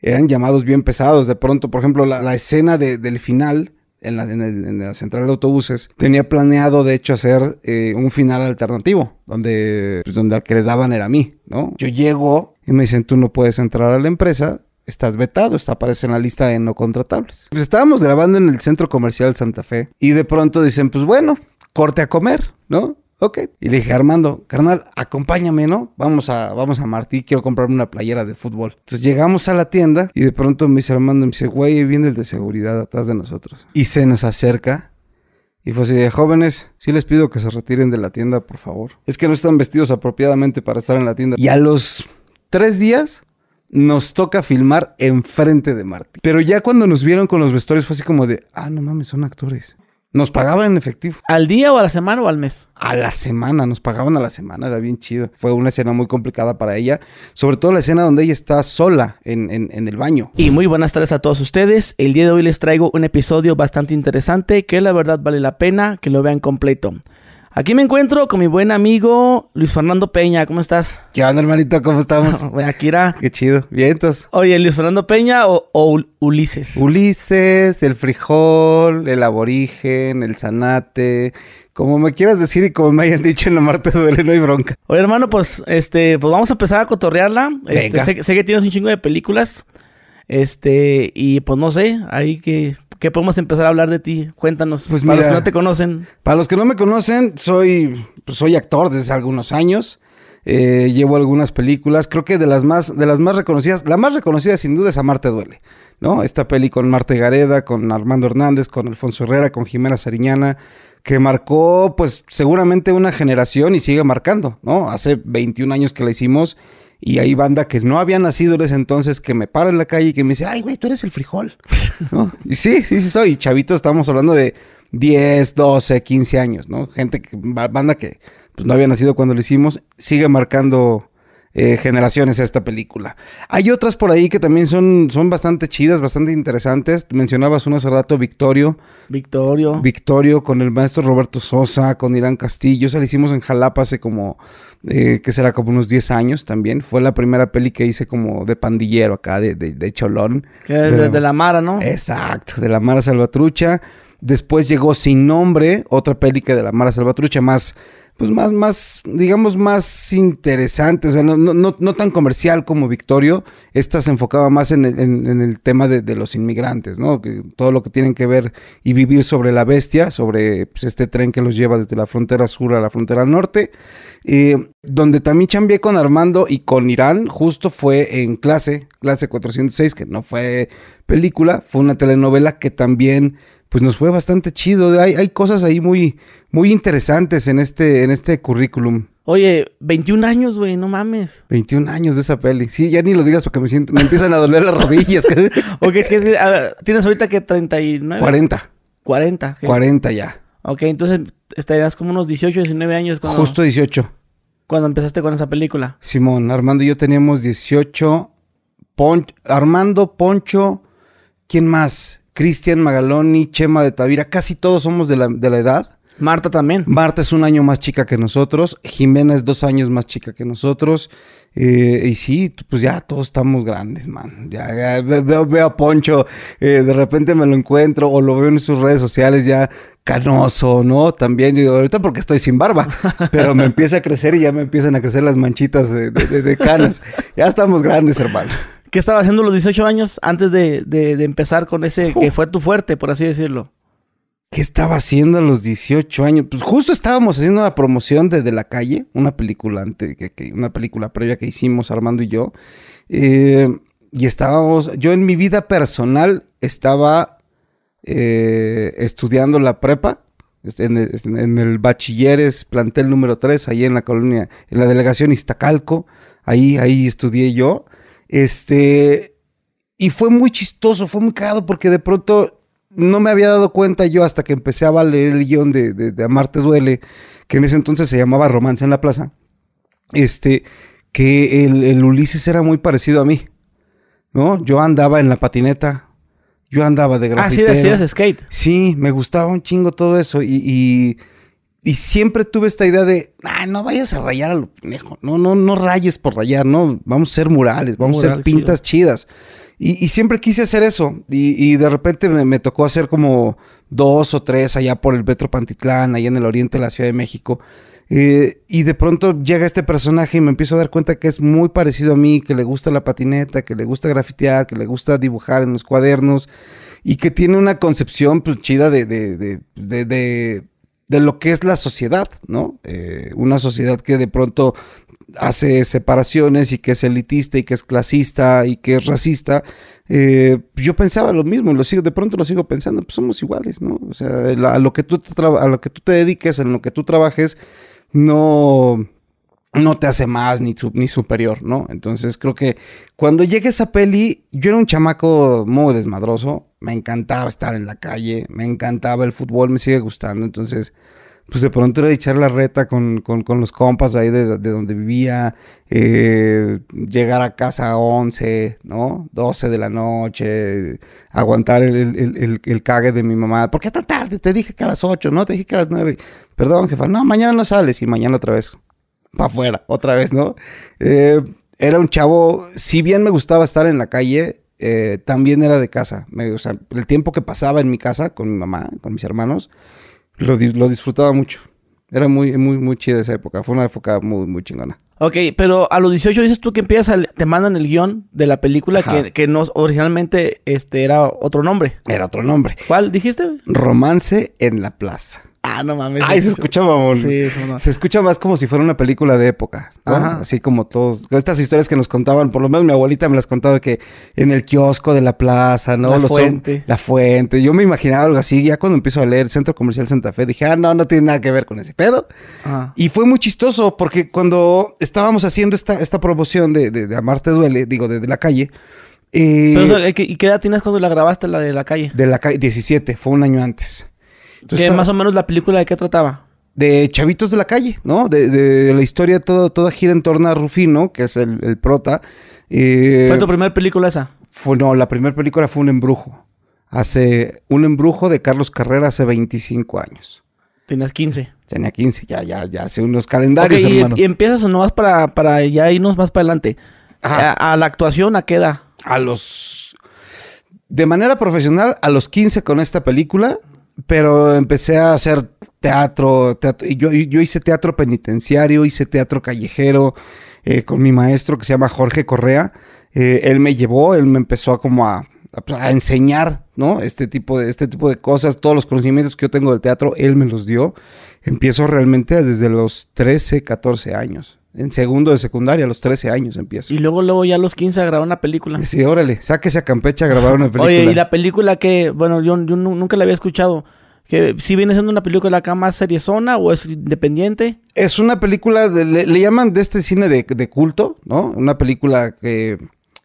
eran llamados bien pesados. De pronto, por ejemplo, la, la escena de, del final en la, en, la, central de autobuses tenía planeado, de hecho, hacer eh, un final alternativo, donde, pues, donde al que le daban era a mí, ¿no? Yo llego y me dicen, tú no puedes entrar a la empresa, estás vetado, está, aparece en la lista de no contratables. Pues estábamos grabando en el centro comercial Santa Fe y de pronto dicen, pues bueno, corte a comer, ¿no? Ok. Y le dije, Armando, carnal, acompáñame, ¿no? Vamos a, vamos a Martí, quiero comprarme una playera de fútbol. Entonces llegamos a la tienda y de pronto me dice Armando, me dice, güey, viene el de seguridad atrás de nosotros. Y se nos acerca y fue así de jóvenes, sí les pido que se retiren de la tienda, por favor. Es que no están vestidos apropiadamente para estar en la tienda. Y a los tres días nos toca filmar enfrente de Martí. Pero ya cuando nos vieron con los vestuarios fue así como de, ah, no mames, son actores. Nos pagaban en efectivo. ¿Al día o a la semana o al mes? A la semana, nos pagaban a la semana, era bien chido. Fue una escena muy complicada para ella, sobre todo la escena donde ella está sola en, en, en, el baño. Y muy buenas tardes a todos ustedes. El día de hoy les traigo un episodio bastante interesante que la verdad vale la pena que lo vean completo. Aquí me encuentro con mi buen amigo Luis Fernando Peña. ¿Cómo estás? ¿Qué onda, hermanito? ¿Cómo estamos? Akira. Qué chido. Vientos. Oye, Luis Fernando Peña o, Ulises. Ulises, el frijol, el aborigen, el zanate. Como me quieras decir y como me hayan dicho en la Marte duele, no hay bronca. Oye, hermano, pues, este, pues vamos a empezar a cotorrearla. Este, Sé, que tienes un chingo de películas. Este, y pues no sé, hay que que podemos empezar a hablar de ti? Cuéntanos. Pues para los que no te conocen. Para los que no me conocen, soy, pues, soy actor desde algunos años. Eh, llevo algunas películas, creo que de las más, de las más reconocidas, la más reconocida sin duda es A Marte Duele, ¿no? Esta peli con Marte Gareda, con Armando Hernández, con Alfonso Herrera, con Jimena Sariñana, que marcó pues seguramente una generación y sigue marcando, ¿no? Hace 21 años que la hicimos y hay banda que no había nacido en ese entonces que me para en la calle y que me dice, ay, güey, tú eres el frijol. ¿No? Y sí, sí, sí soy. chavito, estamos hablando de 10, 12, 15 años, ¿no? Gente, que, banda que pues, no había nacido cuando lo hicimos, sigue marcando eh, generaciones a esta película. Hay otras por ahí que también son, son bastante chidas, bastante interesantes. Mencionabas uno hace rato, Victorio. Victorio. Victorio con el maestro Roberto Sosa, con Irán Castillo. O lo la hicimos en Jalapa hace como, eh, que será como unos 10 años también. Fue la primera peli que hice como de pandillero acá, de, de, Cholón. de, de, la Mara, ¿no? Exacto, de la Mara Salvatrucha. Después llegó Sin Nombre, otra película de la Mara Salvatrucha, más, pues más, más, digamos, más interesante, o sea, no, no, no, tan comercial como Victorio. Esta se enfocaba más en el, tema de, los inmigrantes, ¿no? todo lo que tienen que ver y vivir sobre la bestia, sobre pues, este tren que los lleva desde la frontera sur a la frontera norte. Eh, donde también chambié con Armando y con Irán, justo fue en clase, clase 406, que no fue película, fue una telenovela que también pues nos fue bastante chido. Hay, hay cosas ahí muy, muy interesantes en este, en este currículum. Oye, 21 años, güey, no mames. 21 años de esa peli. Sí, ya ni lo digas porque me siento, me empiezan a doler las rodillas. ok, tienes ahorita que 39. 40. 40. 40 ya. Ok, entonces estarías como unos 18, 19 años Justo 18. Cuando empezaste con esa película. Simón, Armando y yo teníamos 18 Armando, Poncho, ¿quién más? Cristian Magaloni, Chema de Tavira, casi todos somos de la, edad. Marta también. Marta es un año más chica que nosotros. Jimena es dos años más chica que nosotros. Eh, y sí, pues ya todos estamos grandes, man. Ya, veo, a Poncho, eh, de repente me lo encuentro o lo veo en sus redes sociales ya canoso, ¿no? También digo, ahorita porque estoy sin barba, pero me empieza a crecer y ya me empiezan a crecer las manchitas de canas. Ya estamos grandes, hermano. ¿Qué estaba haciendo los 18 años antes de, empezar con ese que fue tu fuerte, por así decirlo? ¿Qué estaba haciendo a los 18 años? Pues justo estábamos haciendo una promoción de De la Calle, una película antes, una película previa que hicimos Armando y yo. Eh, y estábamos, yo en mi vida personal estaba eh, estudiando la prepa este, en, en el bachilleres plantel número 3, ahí en la colonia, en la delegación Iztacalco, ahí, ahí estudié yo. Este, y fue muy chistoso, fue muy cagado porque de pronto no me había dado cuenta yo hasta que empecé a leer el guión de, Amarte Duele, que en ese entonces se llamaba Romance en la Plaza, este, que el, Ulises era muy parecido a mí, ¿no? Yo andaba en la patineta, yo andaba de grafitero. Ah, sí, decías skate. Sí, me gustaba un chingo todo eso. y, y siempre tuve esta idea de, ah, no vayas a rayar a lo no, no, no rayes por rayar, no, vamos a ser murales, vamos a ser pintas chidas. Y, siempre quise hacer eso, y, de repente me, tocó hacer como dos o tres allá por el Petro Pantitlán, allá en el oriente de la Ciudad de México. Eh, y de pronto llega este personaje y me empiezo a dar cuenta que es muy parecido a mí, que le gusta la patineta, que le gusta grafitear, que le gusta dibujar en los cuadernos y que tiene una concepción pues, chida de de lo que es la sociedad, ¿no? Eh, una sociedad que de pronto hace separaciones y que es elitista y que es clasista y que es racista. Eh, yo pensaba lo mismo, lo sigo, de pronto lo sigo pensando, pues somos iguales, ¿no? O sea, a lo que tú a lo que tú te dediques, en lo que tú trabajes, no, no te hace más ni, ni superior, ¿no? Entonces creo que cuando a esa peli, yo era un chamaco muy desmadroso, me encantaba estar en la calle, me encantaba el fútbol, me sigue gustando, entonces pues de pronto era echar la reta con, con, con los compas ahí de, donde vivía, eh, llegar a casa a 11, ¿no? 12 de la noche, aguantar el, el, el, cague de mi mamá. ¿Por qué tan tarde? Te dije que a las 8, ¿no? Te dije que a las 9. Perdón, jefa. No, mañana no sales y mañana otra vez para afuera, otra vez, ¿no? Eh, era un chavo, si bien me gustaba estar en la calle, eh, también era de casa. o sea, el tiempo que pasaba en mi casa con mi mamá, con mis hermanos, lo, disfrutaba mucho. Era muy, muy, muy chida esa época. Fue una época muy, muy chingona. Ok, pero a los 18 dices tú que empiezas, te mandan el guión de la película que, que, originalmente este, era otro nombre. Era otro nombre. ¿Cuál dijiste? Romance en la plaza. Ah, no mames. Ahí se escucha mamón. Sí, Se escucha más como si fuera una película de época. Ajá. Así como todos. Estas historias que nos contaban, por lo menos mi abuelita me las contaba que en el kiosco de la plaza, ¿no? La fuente. la fuente. Yo me imaginaba algo así. Ya cuando empiezo a leer Centro Comercial Santa Fe, dije, ah, no, no tiene nada que ver con ese pedo. Ajá. Y fue muy chistoso porque cuando estábamos haciendo esta, esta promoción de, de, Amarte Duele, digo, de, la calle. Eh, ¿Y qué edad tienes cuando la grabaste, la de la calle? De la calle, 17, fue un año antes más o menos la película de qué trataba? De chavitos de la calle, ¿no? De, la historia todo, toda gira en torno a Rufino, que es el, prota. Eh, ¿Fue tu primera película esa? Fue, no, la primera película fue Un Embrujo. Hace un embrujo de Carlos Carrera hace 25 años. Tenías 15. Tenía 15, ya, ya, ya hace unos calendarios, y, hermano. Y empiezas nomás para, para ya irnos más para adelante. A, a, la actuación, ¿a qué edad? A los. De manera profesional, a los 15 con esta película pero empecé a hacer teatro, y yo, yo hice teatro penitenciario, hice teatro callejero eh, con mi maestro que se llama Jorge Correa. Eh, él me llevó, él me empezó a como a, enseñar, Este tipo, de, este tipo de cosas, todos los conocimientos que yo tengo del teatro, él me los dio. Empiezo realmente desde los 13, 14 años. En segundo de secundaria, a los 13 años empieza. Y luego, luego ya a los 15 a grabar una película. Sí, órale, sáquese a Campeche a grabar una película. Oye, y la película que, bueno, yo, nunca la había escuchado. Que si viene siendo una película acá más seriezona o es independiente. Es una película, le, llaman de este cine de, culto, ¿no? Una película que,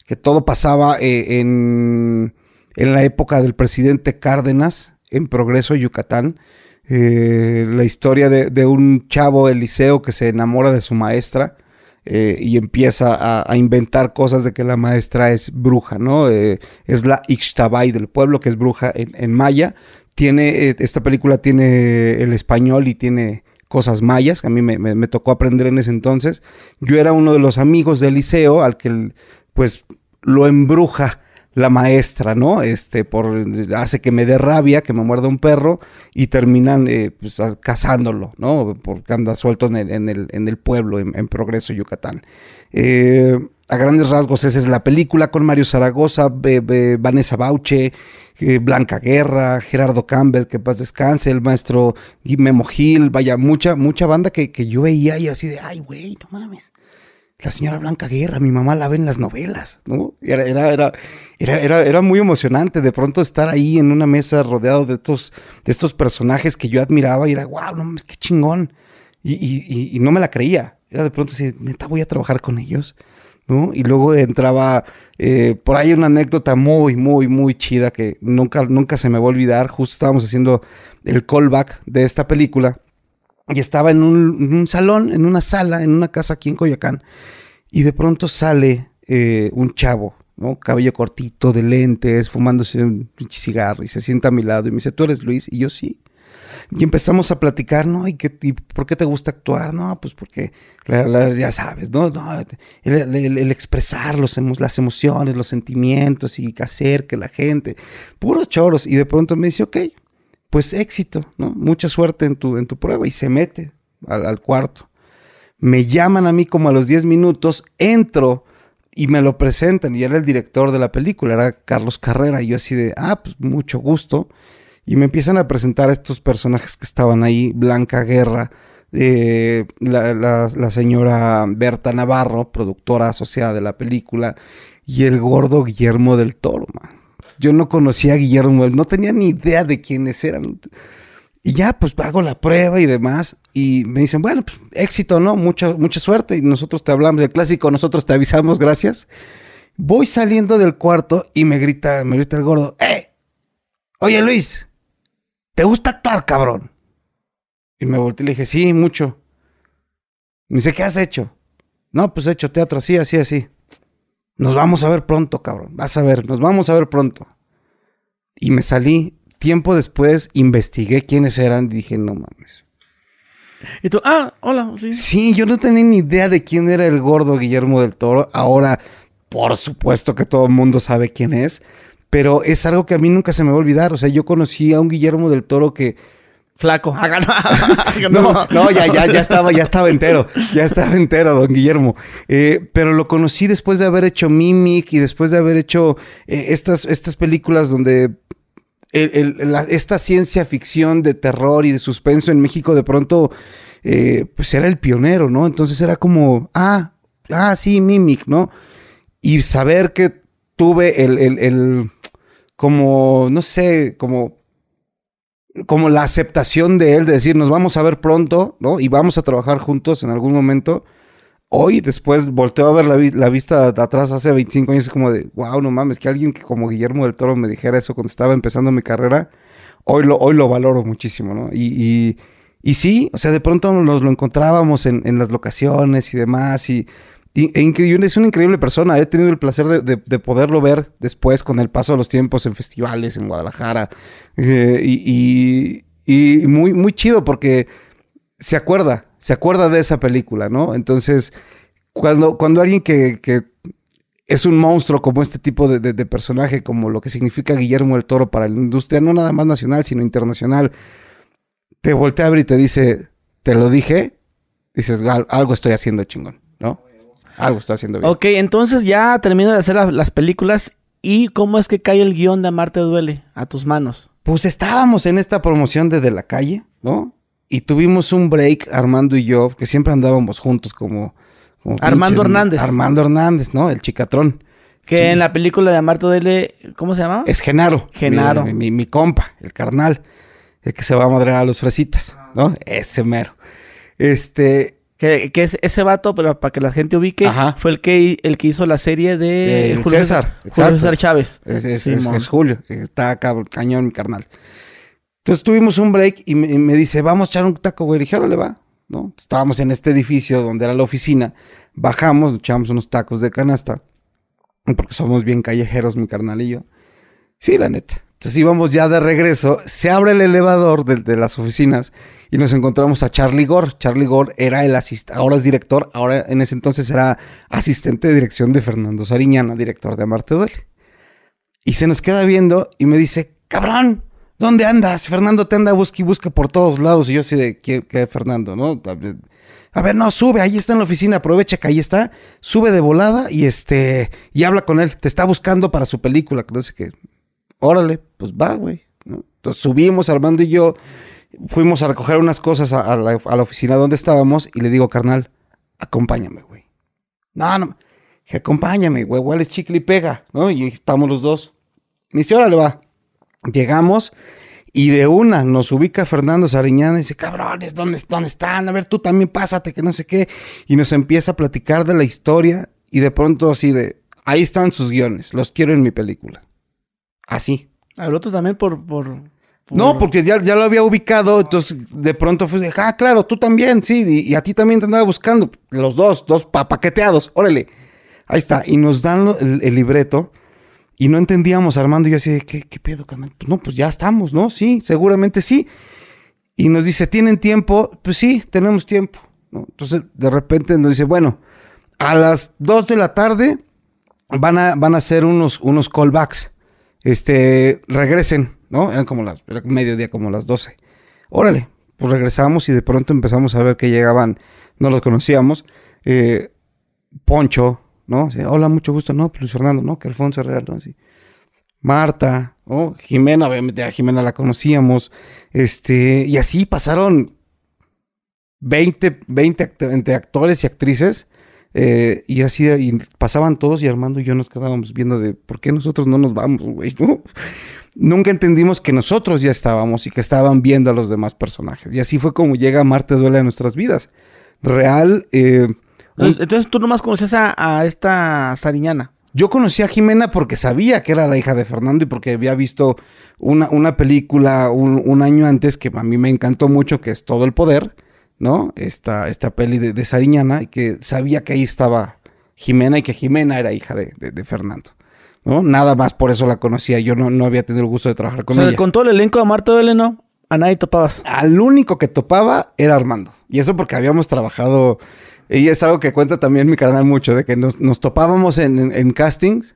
que todo pasaba eh, en, en la época del presidente Cárdenas, en Progreso, Yucatán. Eh, la historia de, un chavo del liceo que se enamora de su maestra eh, y empieza a, inventar cosas de que la maestra es bruja, ¿no? Eh, es la Ixtabay del pueblo, que es bruja en, maya. Tiene, esta película tiene el español y tiene cosas mayas, que a mí me, tocó aprender en ese entonces. Yo era uno de los amigos del liceo al que, pues, lo embruja la maestra, ¿no? Este, por, hace que me dé rabia, que me muerda un perro y terminan eh, pues, cazándolo, ¿no? Porque anda suelto en el, en el, pueblo, en, Progreso, Yucatán. Eh, a grandes rasgos, esa es la película con Mario Zaragoza, Vanessa Bauche, eh, Blanca Guerra, Gerardo Campbell, que paz descanse, el maestro Memo Gil, vaya, mucha, mucha banda que, que yo veía y así de, ay, güey, no mames la señora Blanca Guerra, mi mamá la ve en las novelas, ¿no? Era, era, muy emocionante de pronto estar ahí en una mesa rodeado de estos, de estos personajes que yo admiraba y era, wow, no mames, qué chingón. Y, no me la creía. Era de pronto así, neta, voy a trabajar con ellos, ¿no? Y luego entraba, eh, por ahí una anécdota muy, muy, muy chida que nunca, nunca se me va a olvidar. Justo estábamos haciendo el callback de esta película y estaba en un, salón, en una sala, en una casa aquí en Coyacán, Y de pronto sale eh, un chavo, ¿no? Cabello cortito, de lentes, fumándose un cigarro. Y se sienta a mi lado y me dice, ¿tú eres Luis? Y yo sí. Y empezamos a platicar, ¿no? ¿Y, qué, por qué te gusta actuar? No, pues porque, ya sabes, ¿no? no el, expresar las emociones, los sentimientos y que que la gente, puros choros. Y de pronto me dice, ok, pues éxito, ¿no? Mucha suerte en tu, en tu prueba y se mete al, cuarto. Me llaman a mí como a los 10 minutos, entro y me lo presentan y era el director de la película, era Carlos Carrera y yo así de, ah, pues mucho gusto. Y me empiezan a presentar a estos personajes que estaban ahí, Blanca Guerra, eh, la, la, señora Berta Navarro, productora asociada de la película, y el gordo Guillermo del Toro, man. Yo no conocía a Guillermo, no tenía ni idea de quiénes eran. Y ya, pues hago la prueba y demás. Y me dicen, bueno, pues éxito, ¿no? Mucha, mucha suerte. Y nosotros te hablamos del clásico, nosotros te avisamos, gracias. Voy saliendo del cuarto y me grita, me grita el gordo, ¡eh! Oye Luis, ¿te gusta actuar, cabrón? Y me volteé y le dije, sí, mucho. Me dice, ¿qué has hecho? No, pues he hecho teatro así, así, así. Nos vamos a ver pronto, cabrón. Vas a ver, nos vamos a ver pronto y me salí. Tiempo después investigué quiénes eran y dije, no mames. Y tú, ah, hola, sí. yo no tenía ni idea de quién era el gordo Guillermo del Toro. Ahora, por supuesto que todo el mundo sabe quién es, pero es algo que a mí nunca se me va a olvidar. O sea, yo conocí a un Guillermo del Toro que flaco. Ah, no, no, ya, ya, ya estaba, ya estaba entero, ya estaba entero, don Guillermo. Eh, pero lo conocí después de haber hecho Mimic y después de haber hecho eh, estas, estas películas donde esta ciencia ficción de terror y de suspenso en México de pronto, eh, pues era el pionero, ¿no? Entonces era como, ah, ah, sí, Mimic, ¿no? Y saber que tuve el, el como, no sé, como, como la aceptación de él, de decir, nos vamos a ver pronto, ¿no? Y vamos a trabajar juntos en algún momento hoy después volteo a ver la, vista de atrás hace 25 años, es como de, wow, no mames, que alguien que como Guillermo del Toro me dijera eso cuando estaba empezando mi carrera, hoy lo, hoy lo valoro muchísimo, ¿no? Y, sí, o sea, de pronto nos lo encontrábamos en, las locaciones y demás, y, y e es una increíble persona, he tenido el placer de, poderlo ver después con el paso de los tiempos en festivales en Guadalajara, eh, y, y muy, muy chido porque se acuerda, se acuerda de esa película, ¿no? Entonces, cuando, cuando alguien que, es un monstruo como este tipo de, personaje, como lo que significa Guillermo el Toro para la industria, no nada más nacional, sino internacional, te voltea a y te dice, te lo dije, dices, algo estoy haciendo chingón, ¿no? Algo estoy haciendo bien. Ok, entonces ya termino de hacer las películas y ¿cómo es que cae el guión de Amarte Duele a tus manos? Pues estábamos en esta promoción De la calle, ¿no? Y tuvimos un break, Armando y yo, que siempre andábamos juntos como... Armando Hernández. Armando Hernández, ¿no? El chicatrón. Que en la película de Amarto Dele, ¿cómo se llama? Es Genaro. Genaro. Mi, mi, compa, el carnal. El que se va a madrear a los fresitas, ¿no? Ese mero. Este. Que, que es ese vato, pero para que la gente ubique, fue el que, el que hizo la serie de, César. César Chávez. Es, Julio. Está acá, cañón, mi carnal. Entonces tuvimos un break y me, dice, vamos a echar un taco, güey. Le dije, le va, ¿no? Estábamos en este edificio donde era la oficina. Bajamos, echamos unos tacos de canasta. Porque somos bien callejeros, mi carnal y yo. Sí, la neta. Entonces íbamos ya de regreso, se abre el elevador de, de, las oficinas y nos encontramos a Charlie Gore. Charlie Gore era el asistente, ahora es director, ahora en ese entonces era asistente de dirección de Fernando Sariñana, director de Amarte Duele. Y se nos queda viendo y me dice, cabrón, ¿dónde andas? Fernando te anda buscar y busca por todos lados. Y yo así de, ¿qué, qué Fernando? ¿No? A ver, no, sube, ahí está en la oficina, aprovecha que ahí está, sube de volada y este, y habla con él, te está buscando para su película, que no sé qué. Órale, pues va, güey. Entonces subimos, Armando y yo, fuimos a recoger unas cosas a, la, oficina donde estábamos y le digo, carnal, acompáñame, güey. No, no, dije, acompáñame, güey, igual es chicle y pega, ¿no? Y estamos los dos. Me dice, órale, va. Llegamos y de una nos ubica Fernando Sariñana y dice, cabrones, ¿dónde, ¿dónde están? A ver, tú también pásate, que no sé qué. Y nos empieza a platicar de la historia y de pronto así de, ahí están sus guiones, los quiero en mi película. Así. Habló tú también por, por... No, porque ya, ya, lo había ubicado, entonces de pronto fue, ah, claro, tú también, sí, y, a ti también te andaba buscando, los dos, dos pa paqueteados, órale, ahí está, y nos dan el libreto y no entendíamos, Armando yo así, ¿qué, pedo, carnal? Pues no, pues ya estamos, ¿no? Sí, seguramente sí. Y nos dice, ¿tienen tiempo? Pues sí, tenemos tiempo. Entonces, de repente nos dice, bueno, a las 2 de la tarde van a, van a hacer unos, unos callbacks. Este, regresen, ¿no? Eran como las, era mediodía, como las 12. Órale, pues regresamos y de pronto empezamos a ver que llegaban, no los conocíamos, eh, Poncho, ¿no? Hola, mucho gusto, no, pues, Luis Fernando, ¿no? Que Alfonso real, ¿no? Sí. Marta, Jimena, obviamente a Jimena la conocíamos, este, y así pasaron 20, 20 actores y actrices, eh, y así, pasaban todos y Armando y yo nos quedábamos viendo de, ¿por qué nosotros no nos vamos, güey? Nunca entendimos que nosotros ya estábamos y que estaban viendo a los demás personajes, y así fue como llega Marte duele a nuestras vidas. Real, eh, entonces, tú nomás conocías a, a esta Sariñana. Yo conocí a Jimena porque sabía que era la hija de Fernando y porque había visto una, una película un, año antes que a mí me encantó mucho, que es Todo el Poder, ¿no? Esta, esta peli de, Sariñana, y que sabía que ahí estaba Jimena y que Jimena era hija de, Fernando. ¿no? Nada más por eso la conocía. Yo no, no había tenido el gusto de trabajar con o sea, ella. Con todo el elenco de Marta eleno a nadie topabas. Al único que topaba era Armando. Y eso porque habíamos trabajado y es algo que cuenta también mi canal mucho, de que nos, topábamos en, castings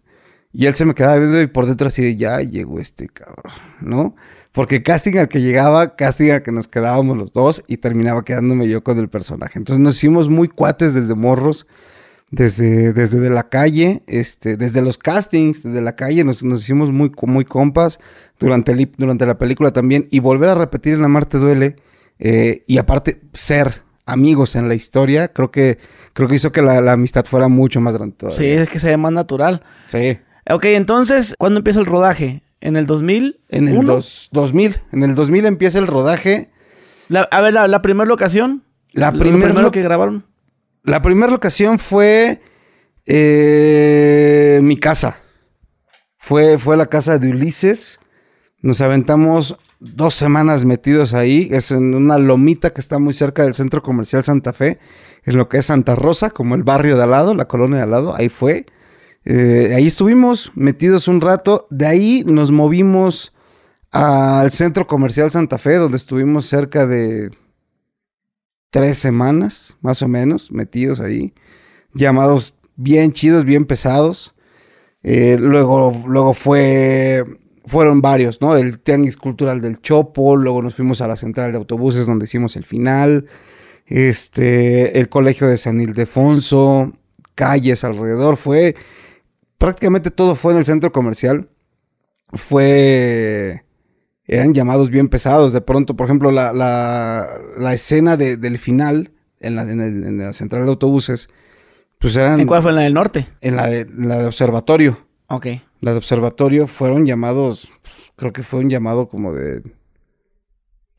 y él se me quedaba viendo y por dentro así de, ya llegó este cabrón, ¿no? Porque casting al que llegaba, casting al que nos quedábamos los dos y terminaba quedándome yo con el personaje. Entonces nos hicimos muy cuates desde morros, desde, desde la calle, este, desde los castings, desde la calle, nos, hicimos muy, muy compas durante, el, durante la película también. Y volver a repetir en La Marte Duele eh, y aparte ser amigos en la historia, creo que, creo que hizo que la, amistad fuera mucho más grande Sí, es que se ve más natural. Sí. Ok, entonces, ¿cuándo empieza el rodaje? ¿En el 2000? En el 2000. En el 2000 empieza el rodaje. a ver, la, primera locación. La lo que grabaron. La primera locación fue eh, mi casa. Fue, fue la casa de Ulises. Nos aventamos dos semanas metidos ahí, es en una lomita que está muy cerca del centro comercial Santa Fe, en lo que es Santa Rosa, como el barrio de al lado, la colonia de al lado, ahí fue. Eh, ahí estuvimos metidos un rato, de ahí nos movimos al centro comercial Santa Fe, donde estuvimos cerca de tres semanas, más o menos, metidos ahí, llamados bien chidos, bien pesados. Eh, luego, luego fue fueron varios, ¿no? El Tianguis Cultural del Chopo, luego nos fuimos a la central de autobuses donde hicimos el final, este, el Colegio de San Ildefonso, calles alrededor, fue, prácticamente todo fue en el centro comercial, fue, eran llamados bien pesados, de pronto, por ejemplo, la, la, escena del final en la, en, la, central de autobuses, pues eran... ¿En cuál fue? la del norte? En la de, la de observatorio. Ok la de observatorio fueron llamados, creo que fue un llamado como de,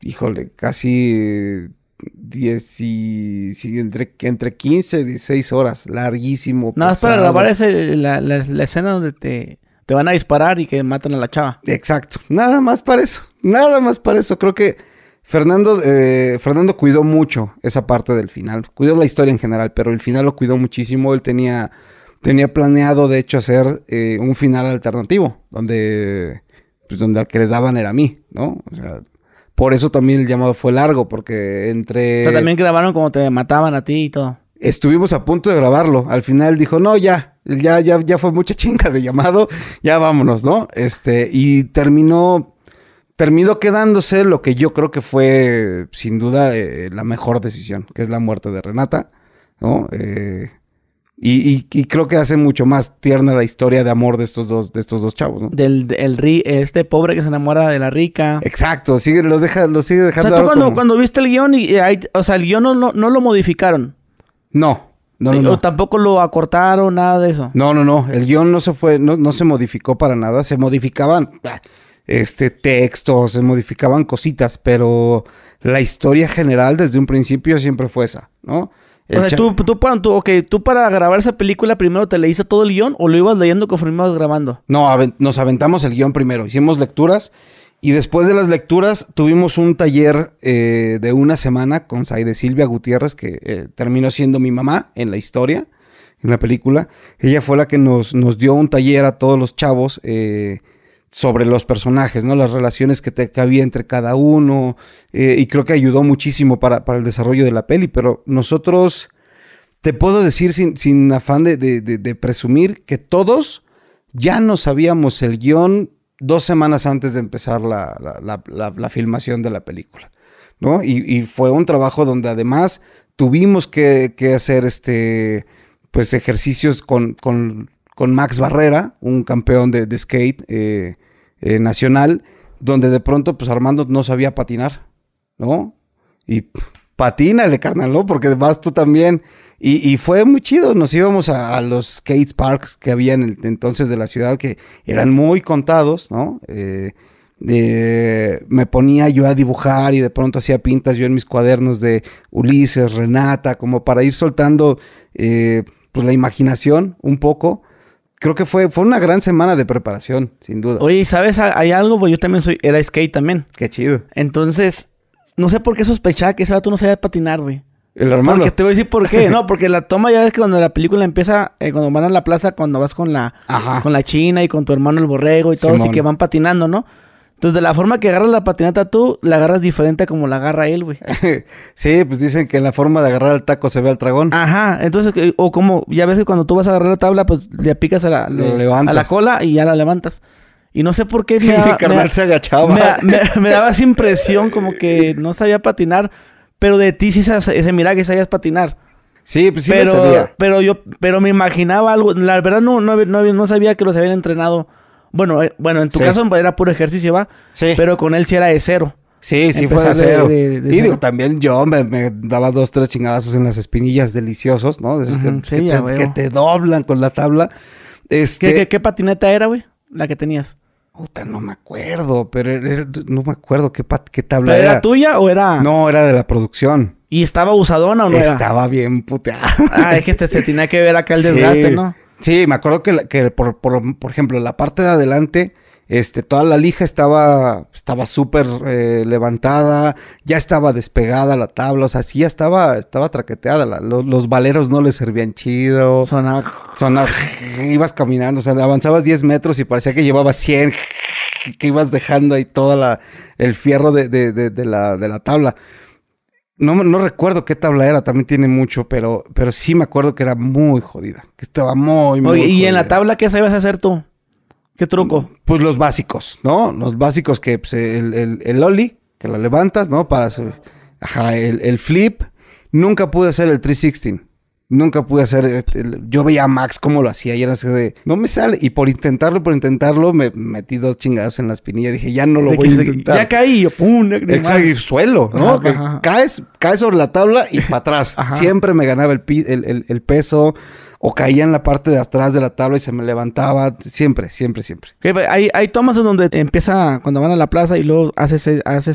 híjole, casi 10 y, entre, entre 15 y 16 horas, larguísimo. Nada, más para grabar esa la, escena donde te, te van a disparar y que matan a la chava. Exacto, nada más para eso, nada más para eso. Creo que Fernando, eh, Fernando cuidó mucho esa parte del final, cuidó la historia en general, pero el final lo cuidó muchísimo, él tenía Tenía planeado, de hecho, hacer eh, un final alternativo, donde, pues, donde al que le daban era a mí, ¿no? O sea, por eso también el llamado fue largo, porque entre... O sea, también grabaron como te mataban a ti y todo. Estuvimos a punto de grabarlo. Al final dijo, no, ya, ya, ya, ya fue mucha chinga de llamado, ya vámonos, ¿no? Este, y terminó, terminó quedándose lo que yo creo que fue, sin duda, eh, la mejor decisión, que es la muerte de Renata, ¿no? Eh, y, creo que hace mucho más tierna la historia de amor de estos dos, de estos dos chavos, ¿no? Del el este pobre que se enamora de la rica. Exacto, sigue, lo, deja, lo sigue dejando. O sea, tú cuando, viste el guión, y, hay, o sea, el guión no, no, lo modificaron. No. No, no, O tampoco lo acortaron, nada de eso. No, no, no. El guión no se fue, no, no se modificó para nada. Se modificaban ah, este, textos, se modificaban cositas, pero la historia general desde un principio siempre fue esa, ¿no? O sea, tú, para grabar esa película primero te leíste todo el guión o lo ibas leyendo conforme ibas grabando? No, nos aventamos el guión primero, hicimos lecturas y después de las lecturas tuvimos un taller eh, de una semana con Saide Silvia Gutiérrez, que eh, terminó siendo mi mamá en la historia, en la película. Ella fue la que nos, nos dio un taller a todos los chavos. Eh, sobre los personajes, ¿no? Las relaciones que, te, había entre cada uno. Eh, y creo que ayudó muchísimo para, el desarrollo de la peli. Pero nosotros, te puedo decir sin, afán de, presumir que todos ya no sabíamos el guión dos semanas antes de empezar la, filmación de la película. ¿no? Y, fue un trabajo donde además tuvimos que, hacer este pues ejercicios con con Max Barrera, un campeón de, skate eh, eh, nacional, donde de pronto pues Armando no sabía patinar, ¿no? Y patínale, carnal, Porque vas tú también. Y, fue muy chido, nos íbamos a, los skate parks que había en el entonces de la ciudad, que eran muy contados, ¿no? Eh, me ponía yo a dibujar y de pronto hacía pintas yo en mis cuadernos de Ulises, Renata, como para ir soltando pues la imaginación un poco creo que fue, fue una gran semana de preparación, sin duda. Oye, ¿sabes? Hay algo, güey. Pues yo también soy, era skate también. Qué chido. Entonces, no sé por qué sospechaba que ese vato no sabía patinar, güey. El hermano. Porque te voy a decir por qué. No, porque la toma ya es que cuando la película empieza, eh, cuando van a la plaza, cuando vas con la, con la china y con tu hermano el borrego y todo, y que van patinando, ¿no? Entonces, de la forma que agarras la patinata tú, la agarras diferente a como la agarra él, güey. sí, pues dicen que en la forma de agarrar el taco se ve al dragón. Ajá, entonces, eh, o como, ya a veces cuando tú vas a agarrar la tabla, pues le picas a la, la cola y ya la levantas. Y no sé por qué me daba, carnal se agachaba. Me, daba esa impresión como que no sabía patinar, pero de ti sí se, mira que sabías patinar. Sí, pues sí pero, sabía. Pero yo, pero me imaginaba algo. La verdad no, no, no, no sabía que los habían entrenado bueno, eh, bueno, en tu caso era puro ejercicio, ¿va? Sí. Pero con él sí era de cero. Sí, sí fue de cero. y digo, también yo me, daba dos, tres chingadazos en las espinillas deliciosos, ¿no? que, te, doblan con la tabla. Este... ¿Qué, patineta era, güey? La que tenías. Puta, no me acuerdo, pero no me acuerdo qué, qué tabla era. ¿Era tuya o era...? No, era de la producción. ¿Y estaba usadona o no Estaba bien puteada. Ah, es que este, se tenía que ver acá el desgaste, ¿no? Sí, me acuerdo que, que por, por, por, ejemplo, la parte de adelante, este, toda la lija estaba estaba súper eh, levantada, ya estaba despegada la tabla, o sea, sí ya estaba, estaba traqueteada, los, valeros no le servían chido. Sonaba. Sonaba, ibas caminando, o sea, avanzabas 10 metros y parecía que llevabas 100, que ibas dejando ahí todo el fierro de, de, de, de la, de la tabla. No, no recuerdo qué tabla era, también tiene mucho, pero, pero sí me acuerdo que era muy jodida. Que estaba muy, muy. ¿y en la tabla qué sabías hacer tú? ¿Qué truco? Pues los básicos, ¿no? Los básicos que pues, el, el, el ollie, que lo levantas, ¿no? Para el, flip. Nunca pude hacer el 360. Nunca pude hacer. Este, yo veía a Max cómo lo hacía y era así de. No me sale. Y por intentarlo, por intentarlo, me metí dos chingadas en la espinilla. Dije, ya no lo voy a intentar. Ya caí, yo pum. Exacto, suelo, ¿no? Caes, caes sobre la tabla y para atrás. Siempre me ganaba el, el, peso o caía en la parte de atrás de la tabla y se me levantaba. Siempre, siempre, siempre. hay, hay tomas donde empieza cuando van a la plaza y luego haces,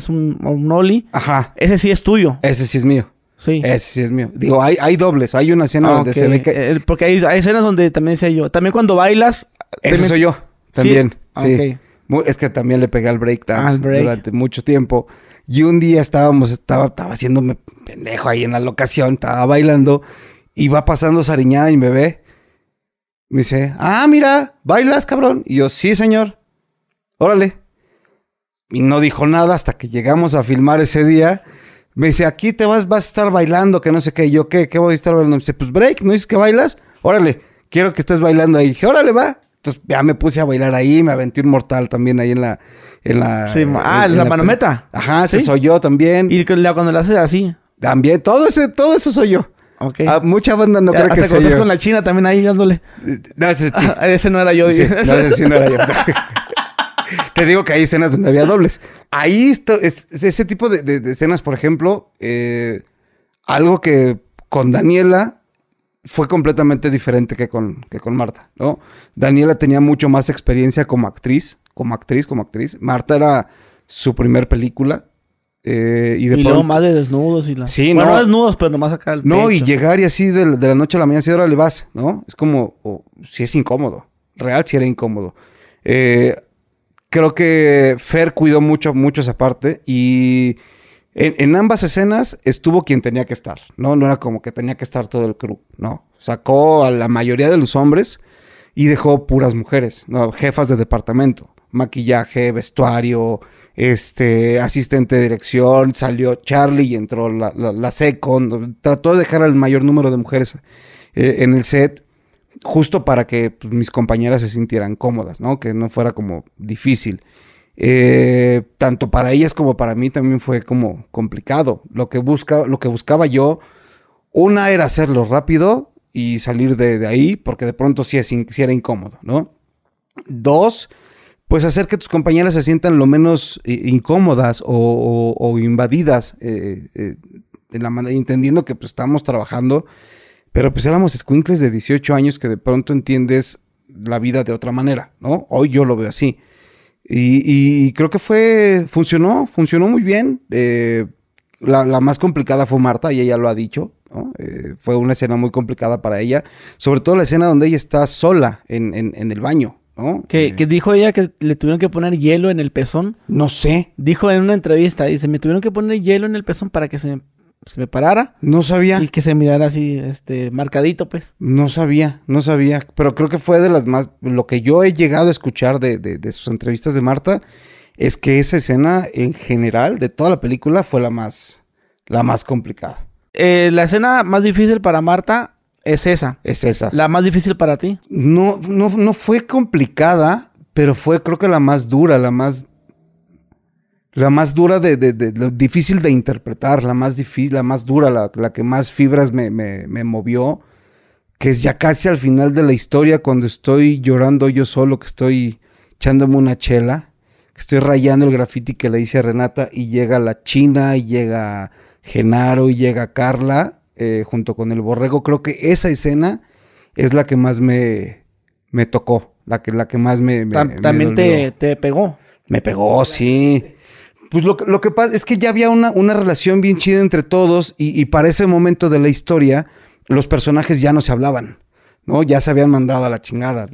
un, un ollie. Ajá. Ese sí es tuyo. Ese sí es mío. Sí. sí es mío. Digo, hay, hay dobles. Hay una escena ah, donde se ve que. Eh, porque hay, hay, escenas donde también sé yo. También cuando bailas. Ese soy yo. También. Ah, sí. Es que también le pegué al breakdance dance durante mucho tiempo. Y un día estábamos, estaba, estaba haciéndome pendejo ahí en la locación, estaba bailando. Y va pasando Sariñana y me ve. Me dice, ah, mira, bailas, cabrón. Y yo, sí, señor. Órale. Y no dijo nada hasta que llegamos a filmar ese día. Me dice, aquí te vas, vas a estar bailando, que no sé qué. yo, ¿qué? ¿Qué voy a estar bailando? Me dice, pues break, ¿no dices que bailas? Órale, quiero que estés bailando ahí. dije, órale, va. Entonces ya me puse a bailar ahí, me aventé un mortal también ahí en la... En la ah, en la, manometa. Ajá, ¿Sí? soy yo también. Y cuando la haces así. También, todo, ese, todo eso soy yo. Ok. Ah, mucha banda no creo cree que soy con la china también ahí dándole. Eh, no, ese, no era yo. Sí, no, ese sí no era yo. Te digo que hay escenas donde había dobles. Ahí es, ese tipo de, escenas, por ejemplo, eh, algo que con Daniela fue completamente diferente que con, con Marta, ¿no? Daniela tenía mucho más experiencia como actriz, como actriz, como actriz. Marta era su primer película. Eh, y luego más de desnudos y la... bueno, no, desnudos, pero nomás acá el No, y llegar y así de, la noche a la mañana, si ahora le vas, ¿no? Es como, si es incómodo. Real si era incómodo. Eh, creo que Fer cuidó mucho, mucho esa parte y en, ambas escenas estuvo quien tenía que estar, ¿no? No era como que tenía que estar todo el crew, ¿no? Sacó a la mayoría de los hombres y dejó puras mujeres, ¿no? Jefas de departamento, maquillaje, vestuario, este, asistente de dirección, salió Charlie y entró la, la, second, trató de dejar al mayor número de mujeres eh, en el set justo para que pues, mis compañeras se sintieran cómodas, ¿no? Que no fuera como difícil. Eh, tanto para ellas como para mí también fue como complicado. Lo que, lo que buscaba yo, una era hacerlo rápido y salir de, ahí, porque de pronto sí, es era incómodo, ¿no? Dos, pues hacer que tus compañeras se sientan lo menos eh, incómodas o, invadidas, eh, en la, entendiendo que pues, estamos trabajando pero pues éramos escuincles de 18 años que de pronto entiendes la vida de otra manera, ¿no? Hoy yo lo veo así. Y, creo que fue, funcionó, funcionó muy bien. Eh, la, más complicada fue Marta y ella lo ha dicho. ¿no? Eh, fue una escena muy complicada para ella, sobre todo la escena donde ella está sola en, el baño. ¿no? Que, eh, dijo ella que le tuvieron que poner hielo en el pezón. No sé. Dijo en una entrevista, dice, me tuvieron que poner hielo en el pezón para que se pues, se me parara. No sabía. Y que se mirara así, este, marcadito, pues. No sabía, no sabía. Pero creo que fue de las más. Lo que yo he llegado a escuchar de, de, sus entrevistas de Marta es que esa escena en general de toda la película fue la más, la más complicada. Eh, la escena más difícil para Marta es esa. Es esa. La más difícil para ti. No, no, no fue complicada, pero fue creo que la más dura, la más la más dura de, de, difícil de interpretar, la más difícil, la más dura, la, que más fibras me, movió, que es ya casi al final de la historia, cuando estoy llorando yo solo, que estoy echándome una chela, que estoy rayando el graffiti que le hice a Renata, y llega la China, y llega Genaro, y llega Carla, eh, junto con el borrego. Creo que esa escena es la que más me, me tocó, la que, la que más me... también te, te, pegó. Me pegó, sí. Pues lo, que pasa es que ya había una, una relación bien chida entre todos y, para ese momento de la historia los personajes ya no se hablaban, ¿no? Ya se habían mandado a la chingada.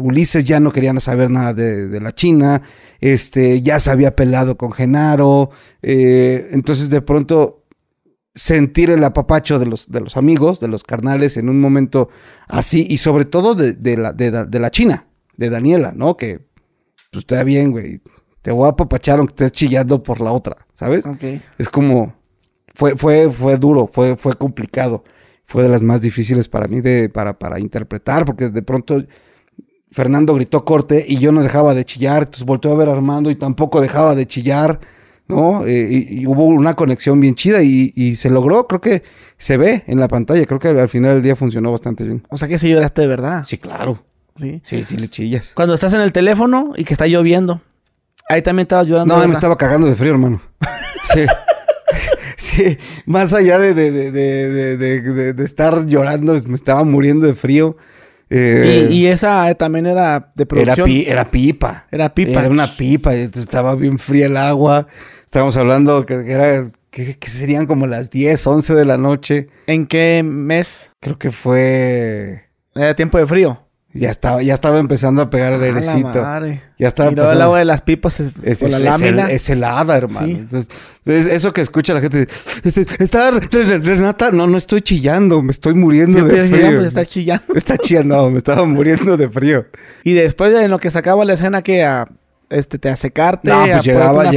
Ulises ya no querían saber nada de, la China, este, ya se había pelado con Genaro, eh, entonces de pronto sentir el apapacho de los, de los amigos, de los carnales en un momento así y sobre todo de, la, de la China, de Daniela, ¿no? Que pues está bien, güey te voy a apapachar aunque estés chillando por la otra, ¿sabes? Es como, fue, fue, fue duro, fue, fue complicado. Fue de las más difíciles para mí de, para, para interpretar, porque de pronto Fernando gritó corte y yo no dejaba de chillar, entonces volteó a ver a Armando y tampoco dejaba de chillar, ¿no? Eh, y, hubo una conexión bien chida y, y, se logró, creo que se ve en la pantalla, creo que al final del día funcionó bastante bien. O sea que sí lloraste de verdad. Sí, claro. Sí, sí, sí le chillas. Cuando estás en el teléfono y que está lloviendo, Ahí también estabas llorando. No, me estaba cagando de frío, hermano. Sí. sí, más allá de, de, de, de, estar llorando, me estaba muriendo de frío. Eh, y, esa también era de producción. Era, pipa. Era pipa. Era una pipa. Estaba bien fría el agua. Estábamos hablando que, era, que, serían como las 10, 11 de la noche. ¿En qué mes? Creo que fue... Era tiempo de frío. Ya estaba, ya estaba empezando a pegar el airecito. Ya estaba Miró el agua de las pipas es, helada, hermano. Entonces, eso que escucha la gente. Este, está Renata, no, no estoy chillando, me estoy muriendo de frío. Pues, está chillando. Está chillando, me estaba muriendo de frío. Y después en lo que sacaba la escena que a este, te a secarte. pues llegaba,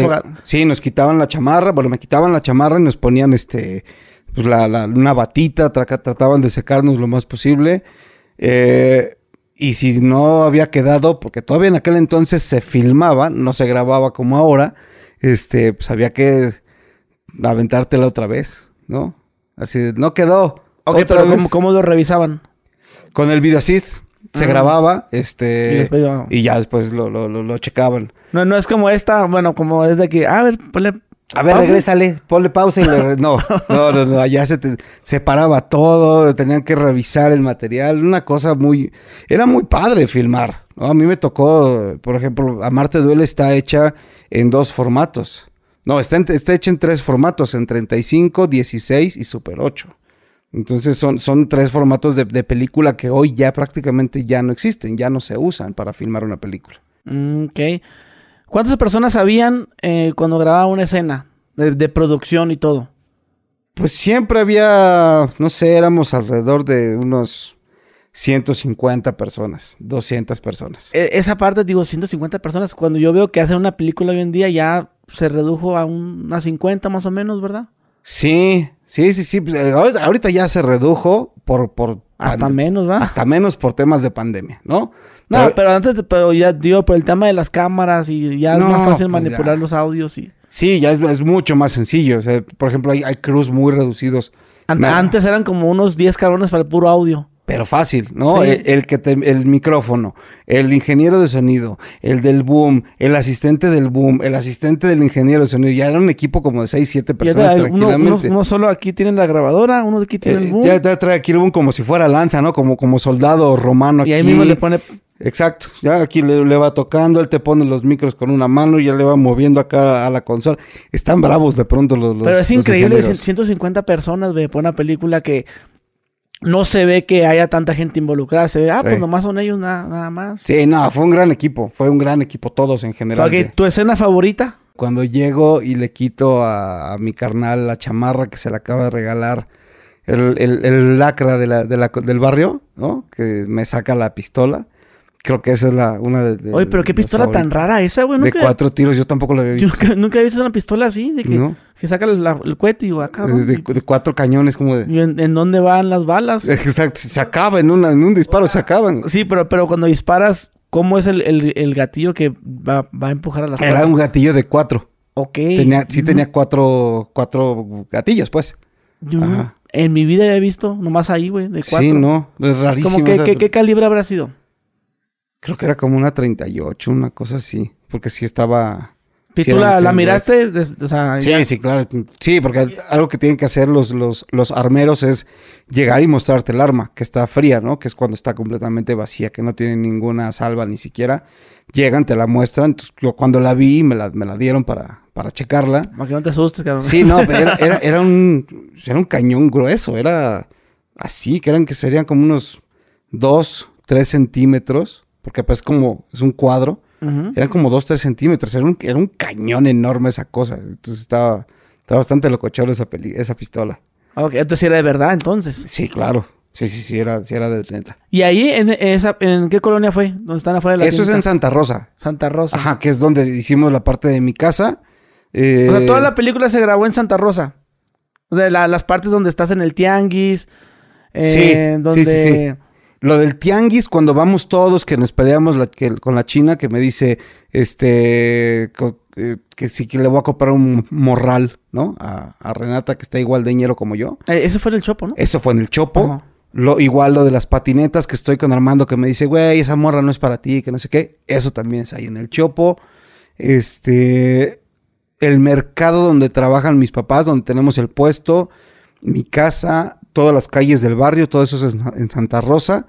sí, nos quitaban la chamarra, bueno, me quitaban la chamarra y nos ponían este, pues la, una batita, trataban de secarnos lo más posible. Eh y si no había quedado, porque todavía en aquel entonces se filmaba, no se grababa como ahora, este, pues había que aventártela otra vez, ¿no? Así, no quedó. Ok, pero ¿cómo, lo revisaban? Con el video assist se ah. grababa, este, y, ya después lo, lo, lo, lo, checaban. No, no es como esta, bueno, como desde de que, a ver, ponle a ver, regrésale, ponle pausa y le... No, no, no, no allá se separaba todo, tenían que revisar el material, una cosa muy... Era muy padre filmar, A mí me tocó, por ejemplo, Amarte Duele está hecha en dos formatos. No, está, hecha en tres formatos, en 35, 16 y Super 8. Entonces son, tres formatos de, de película que hoy ya prácticamente ya no existen, ya no se usan para filmar una película. Mm, ok. ¿Cuántas personas habían eh, cuando grababa una escena de, producción y todo? Pues siempre había, no sé, éramos alrededor de unos 150 personas, 200 personas. E, esa parte, digo, 150 personas, cuando yo veo que hacen una película hoy en día ya se redujo a unas 50 más o menos, ¿verdad? Sí, sí, sí, sí. Pues, eh, ahorita ya se redujo por... por hasta menos, ¿verdad? Hasta menos por temas de pandemia, ¿no? No, pero, antes, pero ya dio por el tema de las cámaras y ya es más fácil pues manipular los audios y. Sí, ya es, mucho más sencillo. O sea, por ejemplo, hay, hay crews muy reducidos. Antes eran como unos 10 cabrones para el puro audio. Pero fácil, ¿no? El, que el micrófono, el ingeniero de sonido, el del boom, el asistente del boom, el asistente del ingeniero de sonido. Ya era un equipo como de 6, 7 personas tranquilamente. Uno, solo aquí tienen la grabadora, uno aquí tiene el eh, boom. Ya, trae aquí el boom como si fuera lanza, ¿no? Como, como soldado romano. Y ahí mismo le pone Exacto, ya aquí le, va tocando, él te pone los micros con una mano y ya le va moviendo acá a la consola. Están bravos de pronto los... Pero es increíble, 150 personas, ve, por una película que no se ve que haya tanta gente involucrada. Se ve, ah, pues nomás son ellos nada más. Sí, no, fue un gran equipo, fue un gran equipo todos en general. ¿Tu escena favorita? Cuando llego y le quito a, mi carnal la chamarra que se le acaba de regalar. El, lacra del barrio, ¿no? Que me saca la pistola Creo que esa es la una de. Oye, pero qué pistola tan rara esa, güey. De cuatro tiros, yo tampoco la había visto. nunca, había visto una pistola así, de que, saca el cohete y va De, cuatro cañones, como de. en, dónde van las balas? Exacto, se acaba en, en un disparo, se acaban. Sí, pero, pero cuando disparas, ¿cómo es el, gatillo que va, a empujar a las Era un gatillo de cuatro. Ok. sí, mm. tenía cuatro, cuatro gatillos, pues. Yo en mi vida he visto, nomás ahí, güey, de cuatro. Sí, no, es rarísimo. ¿Cómo ¿Qué calibre habrá sido? Creo que era como una 38, una cosa así. Porque sí estaba. ¿Y tú la, miraste? sí, sí, claro. Sí, porque algo que tienen que hacer los, los, armeros es llegar y mostrarte el arma, que está fría, ¿no? Que es cuando está completamente vacía, que no tiene ninguna salva ni siquiera. Llegan, te la muestran. yo cuando la vi, me la, me la dieron para, para checarla. imagínate no te asustes, Sí, no, era, era, un, era un cañón grueso. Era así, que eran que serían como unos 2, 3 centímetros porque pues como es un cuadro, eran como 2, 3 centímetros, era un, era un, cañón enorme esa cosa, entonces estaba, bastante locochón esa, peli, esa pistola. Ok, entonces era de verdad entonces. Sí, claro. Sí, sí, sí, era, sí era de 30. ¿Y ahí en, esa, en qué colonia fue? ¿Dónde están afuera de la Eso es en Santa Rosa. Santa Rosa. Ajá, que es donde hicimos la parte de mi casa. Eh, o sea, toda la película se grabó en Santa Rosa. de las partes donde estás en el tianguis. Eh, donde... sí, sí, sí. Lo del tianguis, cuando vamos todos, que nos peleamos con la China, que me dice, este, eh, que, sí que le voy a comprar un morral, ¿no? A, Renata, que está igual de ñero como yo. Eh, eso fue en el Chopo, ¿no? Eso fue en el Chopo. Lo, igual lo de las patinetas que estoy con Armando que me dice, güey, esa morra no es para ti, que no sé qué. Eso también está ahí en el Chopo. Este, el mercado donde trabajan mis papás, donde tenemos el puesto, mi casa, todas las calles del barrio, todo eso es en, Santa Rosa.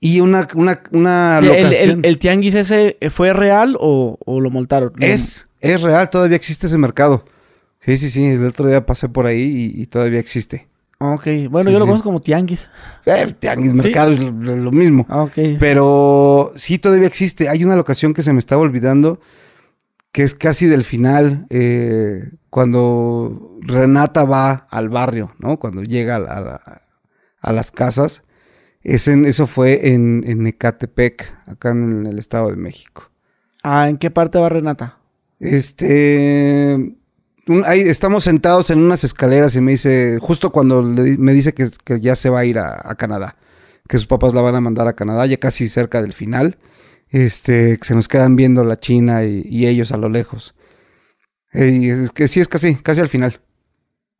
Y una, una, una locación. ¿El, tianguis ese eh, fue real o, lo montaron? Es, es real, todavía existe ese mercado. Sí, sí, sí, el otro día pasé por ahí y, todavía existe. Ok, bueno, yo lo conozco como tianguis. Eh, tianguis, mercado, es lo, mismo. Ah, ok. Pero sí, todavía existe. Hay una locación que se me estaba olvidando que es casi del final, eh, cuando Renata va al barrio, ¿no? Cuando llega a, las casas. eso fue en, Ecatepec, acá en el Estado de México. Ah, ¿en qué parte va Renata? Este... estamos sentados en unas escaleras y me dice, justo cuando me dice que, ya se va a ir a, Canadá, que sus papás la van a mandar a Canadá, ya casi cerca del final este, se nos quedan viendo la China y, ellos a lo lejos. Y es que sí es casi, casi al final.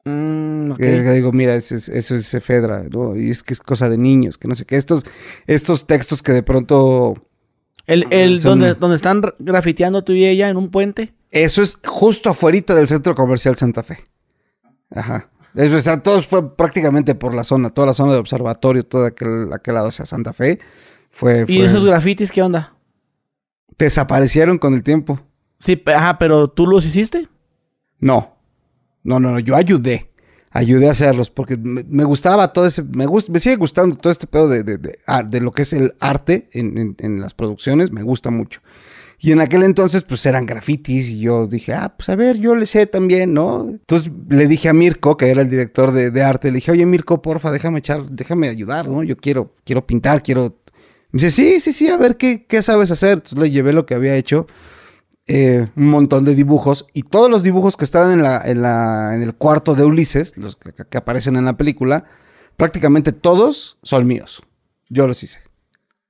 Mm, digo, mira, eso es, efedra, Y es que es cosa de niños, que no sé qué. Estos, estos textos que de pronto. El, ah, donde, donde están grafiteando tú y ella en un puente. Eso es justo afuera del centro comercial Santa Fe. Ajá. o sea, todo fue prácticamente por la zona, toda la zona de observatorio, todo aquel, aquel lado, sea, Santa Fe. Fue, ¿Y esos grafitis qué onda? desaparecieron con el tiempo. Sí, ajá, pero ¿tú los hiciste? No. No, no, no, yo ayudé. Ayudé a hacerlos porque me, gustaba todo ese, me, me sigue gustando todo este pedo de, de, ah, lo que es el arte en, en, las producciones, me gusta mucho. Y en aquel entonces, pues eran grafitis, y yo dije, ah, pues a ver, yo le sé también, ¿no? Entonces le dije a Mirko, que era el director de, de arte, le dije, oye, Mirko, porfa, déjame echar, déjame ayudar, ¿no? Yo quiero, quiero pintar, quiero me dice, sí, sí, sí, a ver qué, qué sabes hacer. Entonces le llevé lo que había hecho, eh, un montón de dibujos, y todos los dibujos que están en, la, en, la, en el cuarto de Ulises, los que aparecen en la película, prácticamente todos son míos. Yo los hice.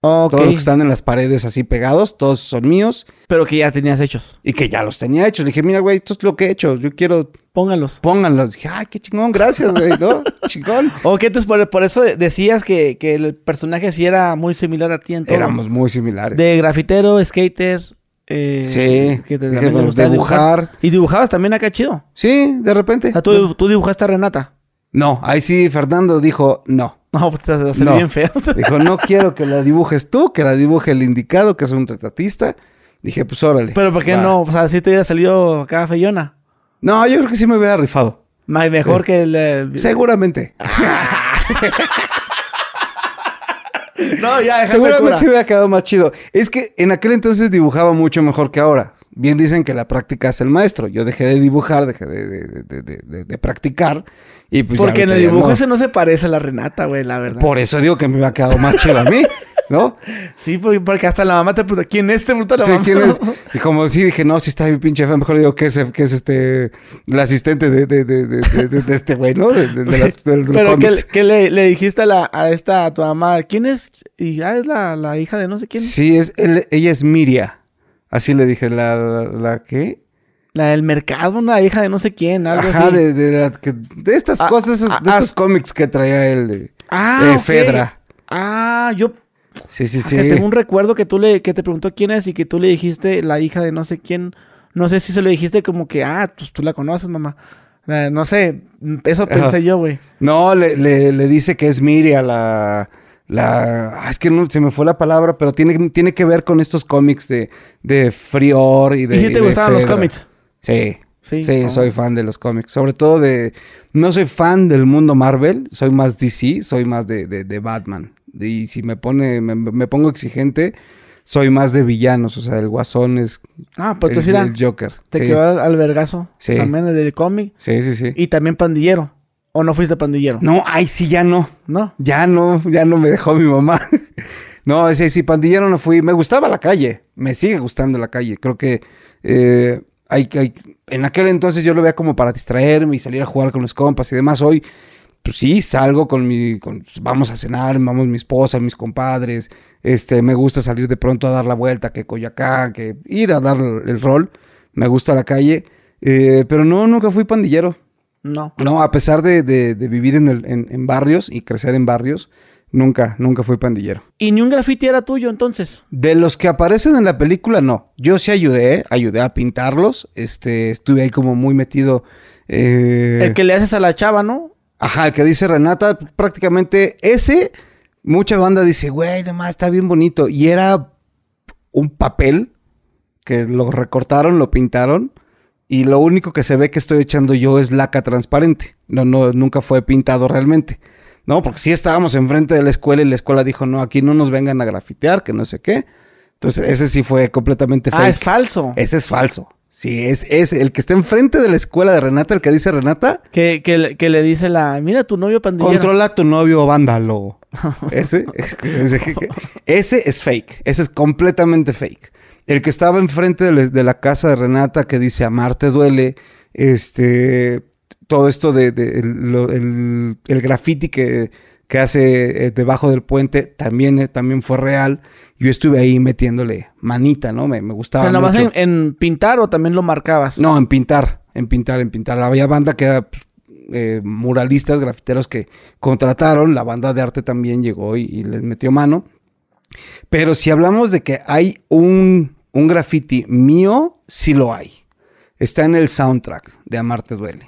Todos los que están en las paredes así pegados, todos son míos. Pero que ya tenías hechos. Y que ya los tenía hechos. Le dije, mira, güey, esto es lo que he hecho. Yo quiero. Pónganlos. Pónganlos. Dije, ay, qué chingón, gracias, güey, ¿no? chingón. Ok, entonces por, eso decías que, el personaje sí era muy similar a ti en Éramos muy similares. De grafitero, skater. Eh, sí, que te, pues, dibujar. Y dibujabas también acá chido. Sí, de repente. ¿tú dibujaste a Renata. No, ahí sí Fernando dijo no. No, pues, te vas a bien feo. Dijo, no quiero que la dibujes tú, que la dibuje el indicado, que es un tratatista. Dije, pues órale. Pero ¿por qué no? O sea, si te hubiera salido cada feyona. No, yo creo que sí me hubiera rifado. mejor que el. Seguramente. no, ya, Seguramente se hubiera quedado más chido. Es que en aquel entonces dibujaba mucho mejor que ahora. Bien dicen que la práctica es el maestro. Yo dejé de dibujar, dejé de, de practicar pues, porque en el dibujo se ese no se parece a la Renata, güey, la verdad. Por eso digo que me ha quedado más chido a mí, ¿no? Sí, porque, hasta la mamá te pregunta, ¿quién es? este bruto la sí, ¿quién es? Y como sí dije, no, si está mi pinche fe, mejor le digo que es, que es este, el asistente de, de, de, de este güey, ¿no? Las, Pero ¿qué le, dijiste a, esta, a tu mamá, ¿quién es? Y ya ah, es la, la hija de no sé quién. Sí, es, ella es Miria. Así le dije, ¿la, la, la qué? La del mercado, una hija de no sé quién, algo así. De, de, estas ah, cosas, de ah, estos ah. cómics que traía él. De, Fedra. Ah, yo. Sí, sí, sí. tengo un recuerdo que tú le, que te preguntó quién es y que tú le dijiste la hija de no sé quién. No sé si se lo dijiste como que, ah, pues tú la conoces, mamá. Eh, no sé, eso pensé yo, güey. No, le, le, dice que es Miria la la es que se me fue la palabra, pero tiene, tiene que ver con estos cómics de, de Frior y de. ¿Y si te gustaban los cómics? Sí. Sí, soy fan de los cómics. Sobre todo de. No soy fan del mundo Marvel, soy más DC, soy más de, Batman. Y si me pone, me, pongo exigente, soy más de villanos. O sea, el Guasón es. Ah, pues tú sí el Joker. Te quedó al, Sí. También el del cómic. Sí, sí, sí. Y también pandillero. ¿O no fuiste pandillero? No, ay, sí, ya no. No. Ya no, ya no me dejó mi mamá. no, sí, sí, pandillero no fui. Me gustaba la calle. Me sigue gustando la calle. Creo que. Eh, hay, en aquel entonces yo lo veía como para distraerme y salir a jugar con los compas y demás. Hoy, pues sí, salgo con mi, vamos a cenar, vamos mi esposa, mis compadres, este, me gusta salir de pronto a dar la vuelta, que Coyacá que ir a dar el rol, me gusta la calle, eh, pero no, nunca fui pandillero. No. No, a pesar de, vivir en, en, barrios y crecer en barrios, Nunca, nunca fui pandillero. ¿Y ni un graffiti era tuyo entonces? De los que aparecen en la película, no. Yo sí ayudé, ayudé a pintarlos. Este, estuve ahí como muy metido. Eh, el que le haces a la chava, ¿no? Ajá, el que dice Renata, prácticamente ese, mucha banda dice, güey, nomás está bien bonito. Y era un papel que lo recortaron, lo pintaron. Y lo único que se ve que estoy echando yo es laca transparente. No, no, nunca fue pintado realmente. No, porque sí estábamos enfrente de la escuela y la escuela dijo, no, aquí no nos vengan a grafitear, que no sé qué. Entonces, ese sí fue completamente ah, fake. Ah, es falso. Ese es falso. Sí, es, es el que está enfrente de la escuela de Renata, el que dice Renata. Que, le dice la, mira tu novio pandillero. Controla a tu novio vándalo. ese, ese, es fake. Ese es completamente fake. El que estaba enfrente de, la casa de Renata que dice amarte duele, este, todo esto de, el, graffiti que, hace eh, debajo del puente también, eh, también fue real. Yo estuve ahí metiéndole manita, ¿no? Me, me gustaba. En, pintar o también lo marcabas? No, en pintar, en pintar, en pintar. Había banda que era eh, muralistas, grafiteros que contrataron. La banda de arte también llegó y, les metió mano. Pero si hablamos de que hay un, un graffiti mío, sí lo hay. Está en el soundtrack de Amarte Duele.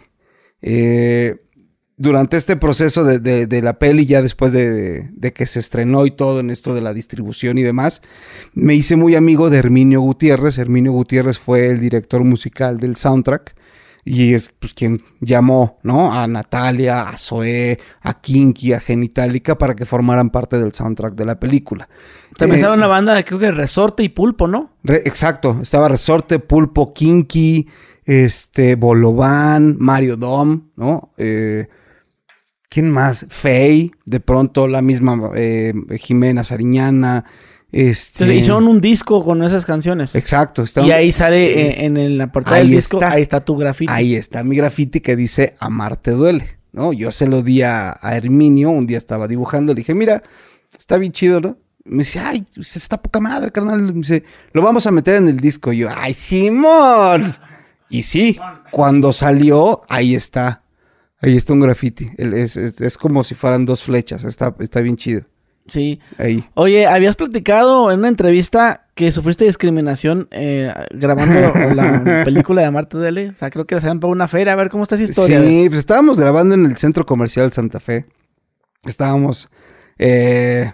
Eh, durante este proceso de, la peli, ya después de, que se estrenó y todo en esto de la distribución y demás, me hice muy amigo de Herminio Gutiérrez. Herminio Gutiérrez fue el director musical del soundtrack y es pues, quien llamó ¿no? a Natalia, a Zoe, a Kinky, a Genitalica para que formaran parte del soundtrack de la película. También eh, en la banda, creo que Resorte y Pulpo, ¿no? exacto, estaba Resorte, Pulpo, Kinky este, Bolovan, Mario Dom, ¿no? Eh, ¿Quién más? Fey, de pronto la misma eh, Jimena Sariñana. Este... Entonces hicieron un disco con esas canciones. Exacto. Está y ahí sale eh, en, la portada del disco, está. ahí está tu grafiti. Ahí está mi graffiti que dice Amarte duele, ¿no? Yo se lo di a, a Herminio, un día estaba dibujando, le dije, mira, está bien chido, ¿no? Me dice, ay, pues, está poca madre, carnal. Me dice, lo vamos a meter en el disco. Y yo, ay, Simón. Y sí, cuando salió, ahí está. Ahí está un graffiti. Es, como si fueran dos flechas. Está, está bien chido. Sí. Oye, habías platicado en una entrevista que sufriste discriminación eh, grabando la película de Marta Dele. O sea, creo que la hacían para una feria. A ver, ¿cómo está esa historia? Sí, pues estábamos grabando en el Centro Comercial Santa Fe. Estábamos... Eh,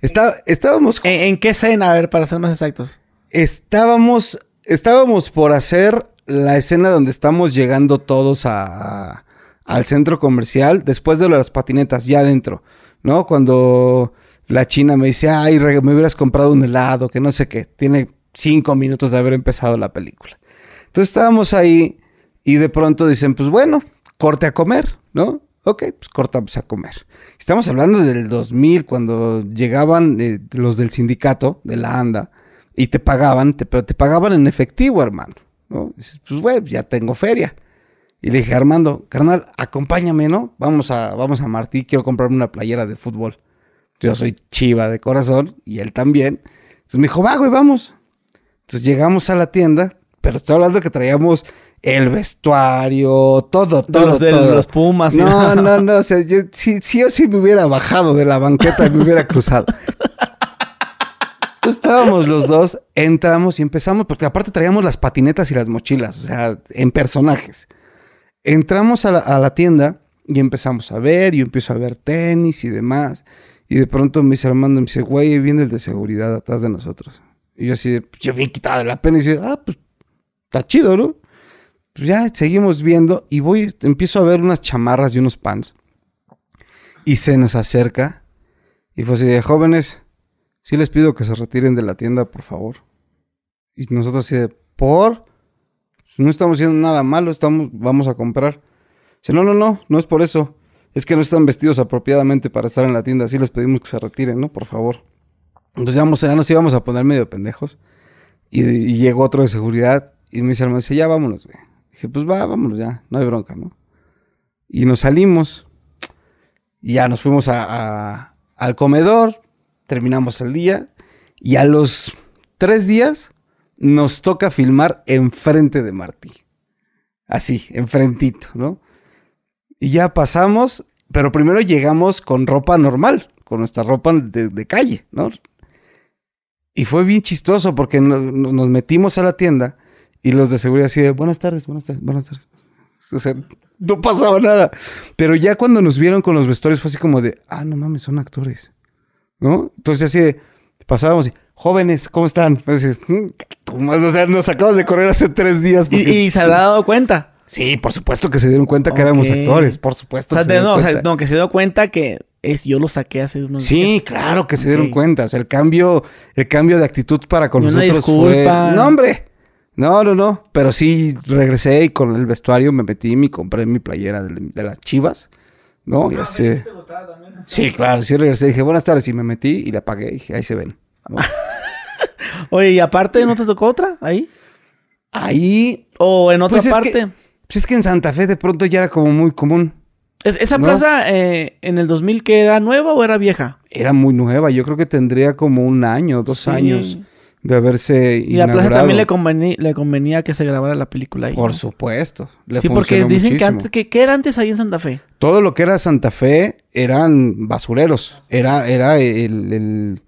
está, estábamos... ¿En, ¿En, qué escena? A ver, para ser más exactos. Estábamos... Estábamos por hacer la escena donde estamos llegando todos al centro comercial, después de las patinetas, ya adentro, ¿no? Cuando la china me dice, ay, me hubieras comprado un helado, que no sé qué, tiene cinco minutos de haber empezado la película. Entonces estábamos ahí y de pronto dicen, pues bueno, corte a comer, ¿no? Ok, pues cortamos a comer. Estamos hablando del 2000, cuando llegaban eh, los del sindicato, de la ANDA, y te pagaban, pero te pagaban en efectivo, hermano pues, güey, ya tengo feria. Y le dije, Armando, carnal, acompáñame, ¿no? Vamos a, vamos a Martí, quiero comprarme una playera de fútbol. Yo soy chiva de corazón y él también. Entonces me dijo, va, güey, vamos. Entonces llegamos a la tienda, pero estoy hablando que traíamos el vestuario, todo, todo. Los, de los Pumas. No, no, no, si, yo sí me hubiera bajado de la banqueta, y me hubiera cruzado estábamos los dos, entramos y empezamos, porque aparte traíamos las patinetas y las mochilas, o sea, en personajes. Entramos a la, tienda y empezamos a ver, yo empiezo a ver tenis y demás. Y de pronto me dice Armando, me dice, güey, viene el de seguridad atrás de nosotros. Y yo así, pues, yo bien quitado de la pena y dice, ah, pues está chido, ¿no? Pues ya seguimos viendo y voy, empiezo a ver unas chamarras y unos pants. Y se nos acerca y fue así de jóvenes, sí les pido que se retiren de la tienda, por favor. Y nosotros así de, ¿por? No estamos haciendo nada malo, estamos, vamos a comprar. Dice, no, no, no, no es por eso. Es que no están vestidos apropiadamente para estar en la tienda, así les pedimos que se retiren, ¿no? Por favor. Entonces ya, vamos, nos íbamos a poner medio pendejos. Y, llegó otro de seguridad y me dice, hermano, dice, ya vámonos, güey. Dije, pues va, vámonos ya, no hay bronca, ¿no? Y nos salimos. Y ya nos fuimos al comedor, terminamos el día y a los tres días nos toca filmar enfrente de Martí. Así, enfrentito, ¿no? Y ya pasamos, pero primero llegamos con ropa normal, con nuestra ropa de, calle, ¿no? Y fue bien chistoso porque nos metimos a la tienda y los de seguridad así de, buenas tardes, buenas tardes, buenas tardes. O sea, no pasaba nada. Pero ya cuando nos vieron con los vestuarios fue así como de, ah, no mames, son actores. ¿no? Entonces así pasábamos y, jóvenes, ¿cómo están? Mm, o sea, nos acabas de correr hace tres días. ¿Y, se ha dado cuenta? Sí, por supuesto que se dieron cuenta que éramos actores, por supuesto. que se no, que se dio cuenta que es, yo lo saqué hace unos sí, días. Sí, claro que se dieron cuenta. O sea, el cambio, el cambio de actitud para con nosotros fue. No, No, no, no. Pero sí regresé y con el vestuario me metí y me compré mi playera de, las chivas. ¿No? Sí, claro, sí regresé. Dije, buenas tardes, y me metí y la apagué. Dije, ahí se ven. Oye, y aparte, ¿no te tocó otra ahí? Ahí. O en otra pues parte. pues es que en Santa Fe de pronto ya era como muy común. ¿Esa plaza eh, en el 2000 que era nueva o era vieja? Era muy nueva. Yo creo que tendría como un año, dos sí. años de haberse y la Plaza también le convenía, le convenía que se grabara la película ahí. Por supuesto. sí, porque dicen que antes, que, era antes ahí en Santa Fe. Todo lo que era Santa Fe eran basureros. Era, era el,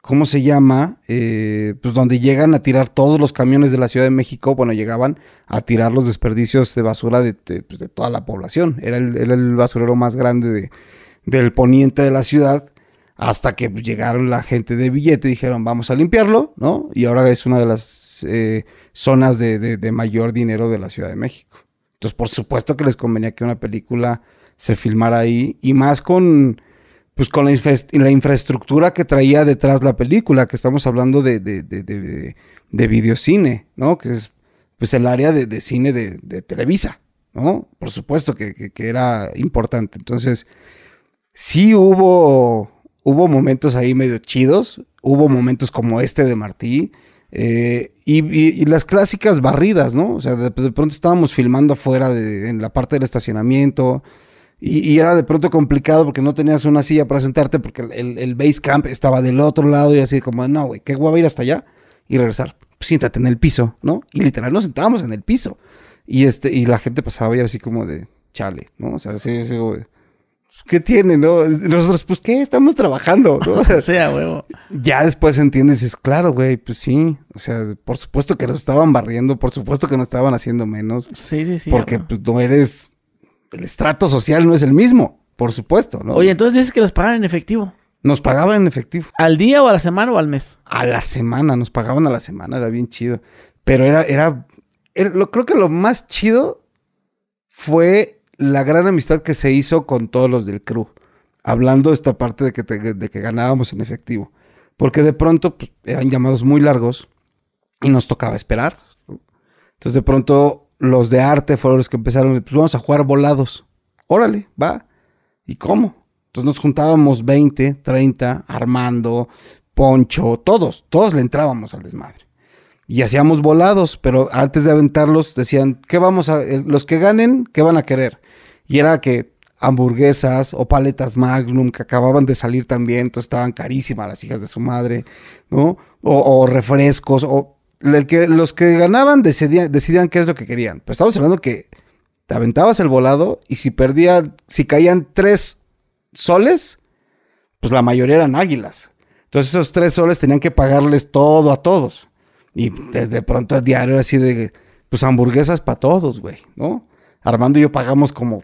¿cómo se llama? Eh, pues donde llegan a tirar todos los camiones de la Ciudad de México, bueno, llegaban a tirar los desperdicios de basura de, pues, toda la población. Era el, basurero más grande del poniente de la ciudad. Hasta que llegaron la gente de billete y dijeron, vamos a limpiarlo, ¿no? Y ahora es una de las eh, zonas de, mayor dinero de la Ciudad de México. Entonces, por supuesto que les convenía que una película se filmara ahí y más con pues con la, infraestructura que traía detrás la película, que estamos hablando de, de, videocine, ¿no? Que es pues el área de, cine de, Televisa, ¿no? Por supuesto que, era importante. Entonces, sí hubo hubo momentos ahí medio chidos, hubo momentos como este de Martí. Eh, y, las clásicas barridas, ¿no? O sea, de, pronto estábamos filmando afuera de, en la parte del estacionamiento y, era de pronto complicado porque no tenías una silla para sentarte porque el, base camp estaba del otro lado y así como, no, güey, qué guay ir hasta allá y regresar. siéntate en el piso, ¿no? Y literal nos sentábamos en el piso y, este, y la gente pasaba y era así como de, chale, ¿no? O sea, sí, así güey. ¿qué tiene, no? Nosotros, pues, ¿qué? Estamos trabajando, ¿no? o sea, huevo. Ya después entiendes, es claro, güey, pues sí. O sea, por supuesto que nos estaban barriendo, por supuesto que nos estaban haciendo menos. Sí, sí, sí. Porque pues, no eres, el estrato social no es el mismo, por supuesto, ¿no? Oye, entonces dices que los pagan en efectivo. Nos pagaban en efectivo. ¿Al día o a la semana o al mes? A la semana, nos pagaban a la semana, era bien chido. Pero era, era, lo, creo que lo más chido fue la gran amistad que se hizo con todos los del crew. Hablando de esta parte de que, que ganábamos en efectivo. Porque de pronto pues, eran llamados muy largos y nos tocaba esperar. Entonces de pronto los de arte fueron los que empezaron, pues vamos a jugar volados. Órale, va. ¿Y cómo? Entonces nos juntábamos 20, 30, Armando, Poncho, todos, todos le entrábamos al desmadre. Y hacíamos volados, pero antes de aventarlos decían, ¿qué vamos a, eh, los que ganen, qué van a querer? Y era que hamburguesas o paletas Magnum que acababan de salir también, entonces estaban carísimas las hijas de su madre, ¿no? O, refrescos, o los que ganaban decidían, qué es lo que querían. Pero estamos hablando que te aventabas el volado y si perdían, si caían tres soles, pues la mayoría eran águilas. Entonces esos tres soles tenían que pagarles todo a todos. Y desde pronto el diario era así de, pues hamburguesas para todos, güey, ¿no? Armando y yo pagamos como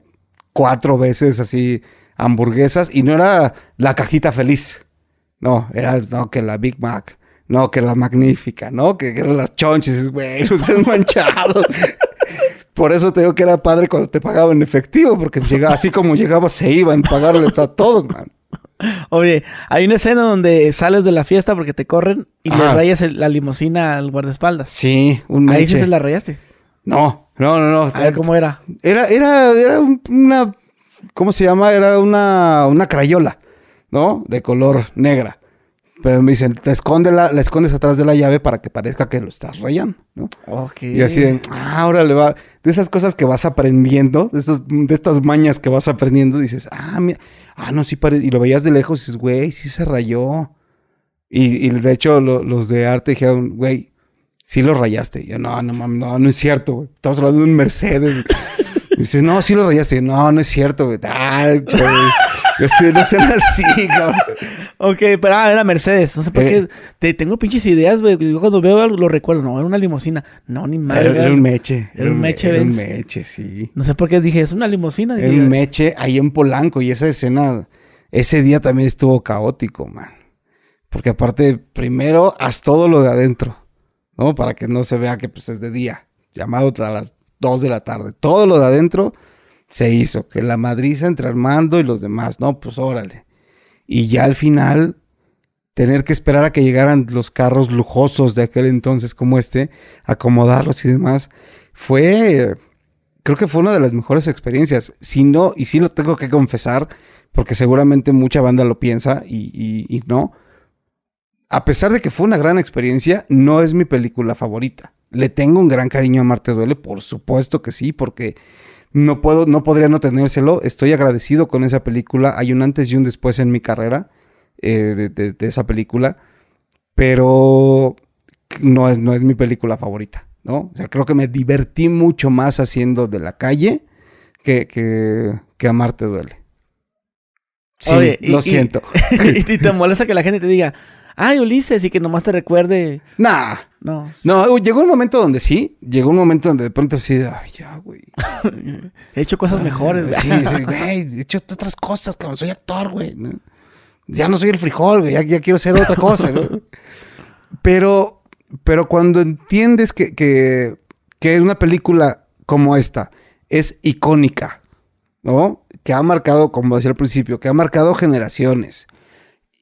cuatro veces así hamburguesas y no era la cajita feliz. No, era no, que la Big Mac, no, que la Magnífica, no, que, eran las chonches, güey, Los han Por eso te digo que era padre cuando te pagaban en efectivo, porque llegaba, así como llegaba se iban, a pagarle a todos, man. Oye, hay una escena donde sales de la fiesta porque te corren y le rayas la limusina al guardaespaldas. Sí, un meche. Ahí sí se la rayaste. No, no, no, no. ¿cómo era? Era, era, era una. ¿Cómo se llama? Era una, una crayola, ¿no? De color negra. Pero me dicen, te la, escondes atrás de la llave para que parezca que lo estás rayando, ¿no? Ok. Y así ahora le va. De esas cosas que vas aprendiendo, de, estas mañas que vas aprendiendo, dices, ah, mira, ah, no, sí parece. Y lo veías de lejos y dices, güey, sí se rayó. Y, de hecho, los de arte dijeron, güey, sí lo rayaste. yo, no, no, no, no es cierto, güey. Estamos hablando de un Mercedes. Y dices, no, sí lo rayaste. No, no es cierto, güey. Ah, yo sé, no sé, así, cabrón. Ok, pero ah, era Mercedes. No sé por qué. Eh. Te, tengo pinches ideas, güey. Yo cuando veo algo lo recuerdo. No, era una limusina. No, ni madre. Era, un meche. Era un meche, Era un meche, sí. No sé por qué dije, es una limusina. Era un meche ahí en Polanco. Y esa escena, ese día también estuvo caótico, man. Porque aparte, primero, haz todo lo de adentro. ¿no? Para que no se vea que pues, es de día, llamado a las 2 de la tarde. Todo lo de adentro se hizo, que la madriza entre Armando y los demás, no, pues órale. Y ya al final, tener que esperar a que llegaran los carros lujosos de aquel entonces como este, acomodarlos y demás, fue, creo que fue una de las mejores experiencias. Si no, y sí lo tengo que confesar, porque seguramente mucha banda lo piensa y, y, y no, a pesar de que fue una gran experiencia, no es mi película favorita. Le tengo un gran cariño a Marte Duele, por supuesto que sí, porque no puedo, no podría no tenérselo. Estoy agradecido con esa película. Hay un antes y un después en mi carrera eh, de, esa película. Pero no es, no es mi película favorita, ¿no? sea, creo que me divertí mucho más haciendo de la calle que, que, a Marte Duele. Sí, lo siento. y te molesta que la gente te diga, ay, Ulises, y que nomás te recuerde. Nah. No. No, llegó un momento donde sí, llegó un momento donde de pronto sí, ay, ya, güey. he hecho cosas mejores, Sí, sí, güey, he hecho otras cosas, cabrón, soy actor, güey. Ya no soy el frijol, güey, ya, quiero ser otra cosa, güey. Pero, pero cuando entiendes que, que, que una película como esta es icónica, ¿no? Que ha marcado, como decía al principio, que ha marcado generaciones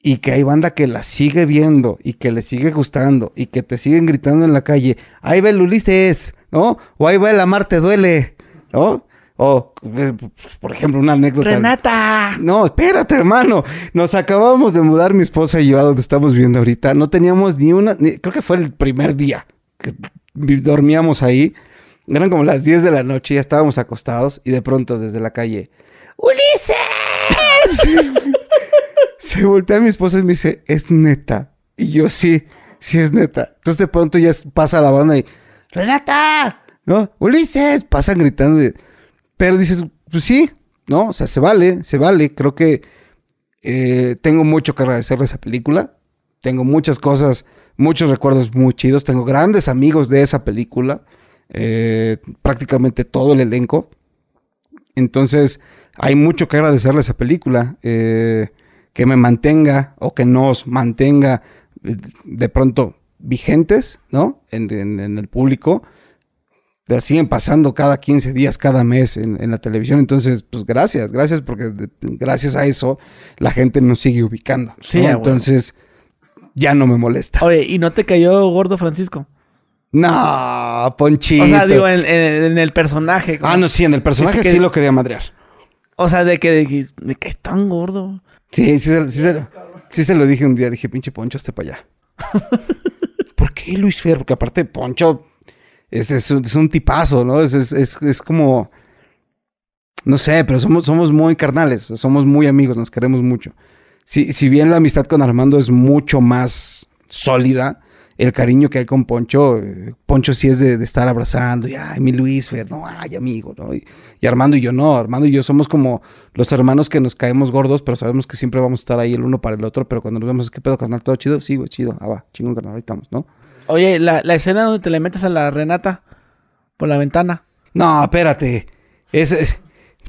y que hay banda que la sigue viendo y que le sigue gustando y que te siguen gritando en la calle, ahí va el Ulises, ¿no? O ahí va el Amar te duele, ¿no? O, eh, por ejemplo, una anécdota. Renata. No, espérate, hermano. Nos acabamos de mudar mi esposa y yo a donde estamos viendo ahorita. No teníamos ni una, creo que fue el primer día que dormíamos ahí. Eran como las 10 de la noche, ya estábamos acostados y de pronto desde la calle, Ulises. Se voltea a mi esposa y me dice, es neta. Y yo, sí, sí es neta. Entonces de pronto ya pasa la banda y, Renata, ¿no? Ulises, pasan gritando. pero dices, pues sí, ¿no? O sea, se vale, se vale. Creo que eh, tengo mucho que agradecerle a esa película. Tengo muchas cosas, muchos recuerdos muy chidos. Tengo grandes amigos de esa película. Eh, prácticamente todo el elenco. Entonces, hay mucho que agradecerle a esa película. Eh, que me mantenga o que nos mantenga eh, de pronto vigentes, ¿no? En, el público. Eh, siguen pasando cada 15 días, cada mes en, la televisión. Entonces, pues gracias, gracias, porque gracias a eso la gente nos sigue ubicando. Entonces, ya no me molesta. Oye, ¿y no te cayó gordo Francisco? No, Ponchito. O sea, digo, en, el personaje. Ah, no, sí, en el personaje sí lo quería madrear. O sea, de que, de que me tan gordo. Sí, sí, se, lo dije un día. Dije, pinche Poncho, esté para allá. ¿Por qué Luis Fer? Porque aparte Poncho es, es, un, tipazo, ¿no? Es, como... No sé, pero somos, somos muy carnales. Somos muy amigos, nos queremos mucho. si bien la amistad con Armando es mucho más sólida el cariño que hay con Poncho, eh, Poncho sí es de, estar abrazando, y ay, mi Luis, Fer, no, ay, amigo, ¿no? Y, Armando y yo no, Armando y yo somos como los hermanos que nos caemos gordos, pero sabemos que siempre vamos a estar ahí el uno para el otro, pero cuando nos vemos, que pedo, carnal? ¿Todo chido? Sí, güey, chido, ah, va, chingón, carnal, ahí estamos, ¿no? Oye, la, la escena donde te le metes a la Renata por la ventana. No, espérate, es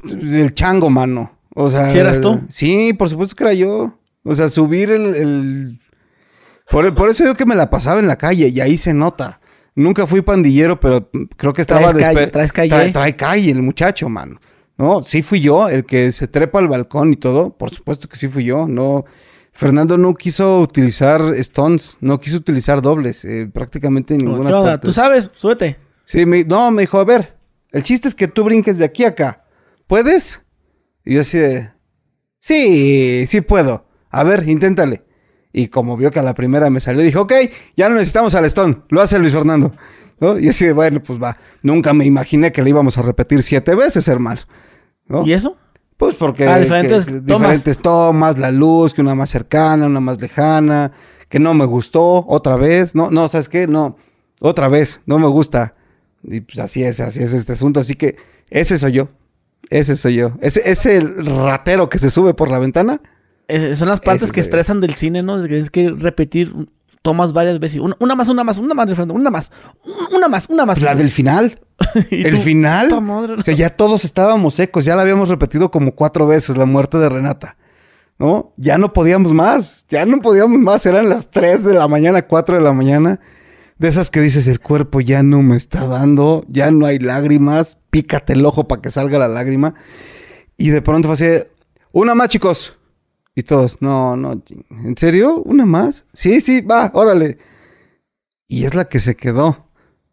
el chango, mano. O sea, tú? Sí, por supuesto que era yo. O sea, subir el por, eso digo que me la pasaba en la calle y ahí se nota. Nunca fui pandillero, pero creo que estaba calle, Traes calle. Trae, calle el muchacho, mano. No, sí fui yo, el que se trepa al balcón y todo. Por supuesto que sí fui yo. No, Fernando no quiso utilizar stones, no quiso utilizar dobles, eh, prácticamente ninguna Tú sabes, súbete. Sí, me, no, me dijo, a ver, el chiste es que tú brinques de aquí a acá. ¿Puedes? Y yo así de, sí, sí puedo. A ver, inténtale. Y como vio que a la primera me salió, dijo, ok, ya no necesitamos al Stone, lo hace Luis Fernando. Y así bueno, pues va, nunca me imaginé que le íbamos a repetir siete veces, hermano. ¿Y eso? Pues porque ah, diferentes, tomas. la luz, que una más cercana, una más lejana, que no me gustó, otra vez, no, no, ¿sabes qué? No, otra vez, no me gusta. Y pues así es, así es este asunto. Así que ese soy yo. Ese soy yo. Ese, ese ratero que se sube por la ventana son las partes que estresan del cine, ¿no? Es que repetir tomas varias veces. Una, una más, una más, una más, una más, una más, una más. La del final. el final. O sea, ya todos estábamos secos, ya la habíamos repetido como cuatro veces la muerte de Renata. ¿No? Ya no podíamos más, ya no podíamos más, eran las tres de la mañana, cuatro de la mañana. De esas que dices, el cuerpo ya no me está dando, ya no hay lágrimas, pícate el ojo para que salga la lágrima. Y de pronto fue así, una más chicos, y todos, no, no, ¿en serio? ¿Una más? Sí, sí, va, órale. Y es la que se quedó.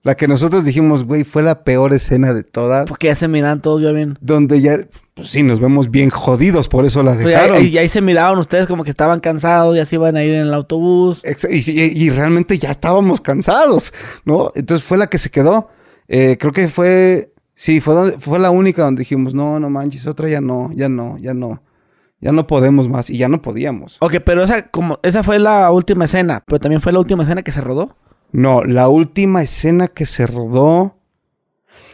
La que nosotros dijimos, güey, fue la peor escena de todas. Porque ya se miran todos ya bien. Donde ya, pues sí, nos vemos bien jodidos, por eso la dejaron. Y ahí, y ahí se miraban ustedes como que estaban cansados, y así iban a ir en el autobús. Y, realmente ya estábamos cansados, ¿no? Entonces fue la que se quedó. Eh, creo que fue, sí, fue, fue la única donde dijimos, no, no manches, otra ya no, ya no, ya no ya no podemos más y ya no podíamos. Ok, pero esa, como, esa fue la última escena, pero también fue la última escena que se rodó. No, la última escena que se rodó.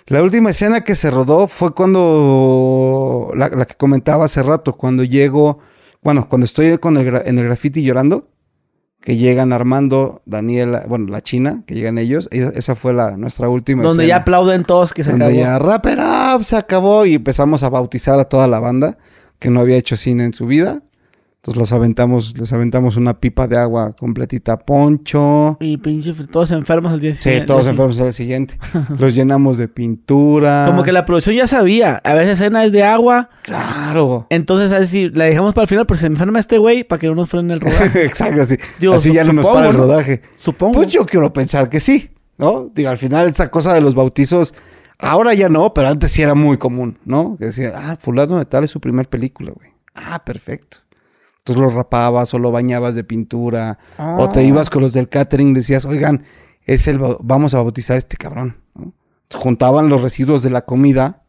La última escena que se rodó fue cuando. La, que comentaba hace rato, cuando llego. Bueno, cuando estoy con el, en el graffiti llorando, que llegan Armando, Daniela, bueno, la China, que llegan ellos. E-, esa fue la, nuestra última Donde ya aplauden todos que se acabó. Donde ya, rapper up, se acabó y empezamos a bautizar a toda la banda que no había hecho cine en su vida. Entonces los aventamos, les aventamos una pipa de agua completita poncho. Y pinche, todos enfermos al día siguiente. Sí, todos enfermos al día siguiente. los llenamos de pintura. Como que la producción ya sabía. A veces escena es de agua. Claro. Entonces, decir, la dejamos para el final, Pero pues se enferma este güey para que no nos frene el rodaje. Exacto, así. así ya no nos para el rodaje. Supongo. Pues yo quiero pensar que sí, ¿no? Digo, al final esa cosa de los bautizos Ahora ya no, pero antes sí era muy común, ¿no? Que decía, ah, fulano de tal es su primer película, güey. Ah, perfecto. Entonces lo rapabas o lo bañabas de pintura o te ah. ibas con los del catering y decías, oigan, es el, vamos a bautizar a este cabrón. Juntaban los residuos de la comida,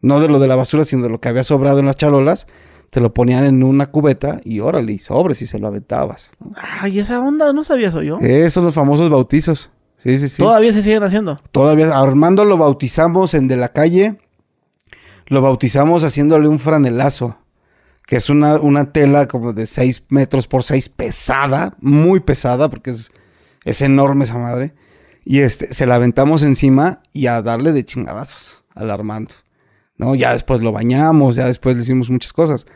no de lo de la basura, sino de lo que había sobrado en las charolas, te lo ponían en una cubeta y órale, y sobres y se lo aventabas. Ah, Ay, esa onda no sabía soy yo. Esos son los famosos bautizos. Sí, sí, sí. Todavía se siguen haciendo. Todavía. Armando lo bautizamos en De la Calle. Lo bautizamos haciéndole un franelazo. Que es una, una tela como de 6 metros por 6, pesada, muy pesada, porque es, enorme esa madre. Y este, se la aventamos encima y a darle de chingadazos al Armando. ¿No? Ya después lo bañamos, ya después le hicimos muchas cosas.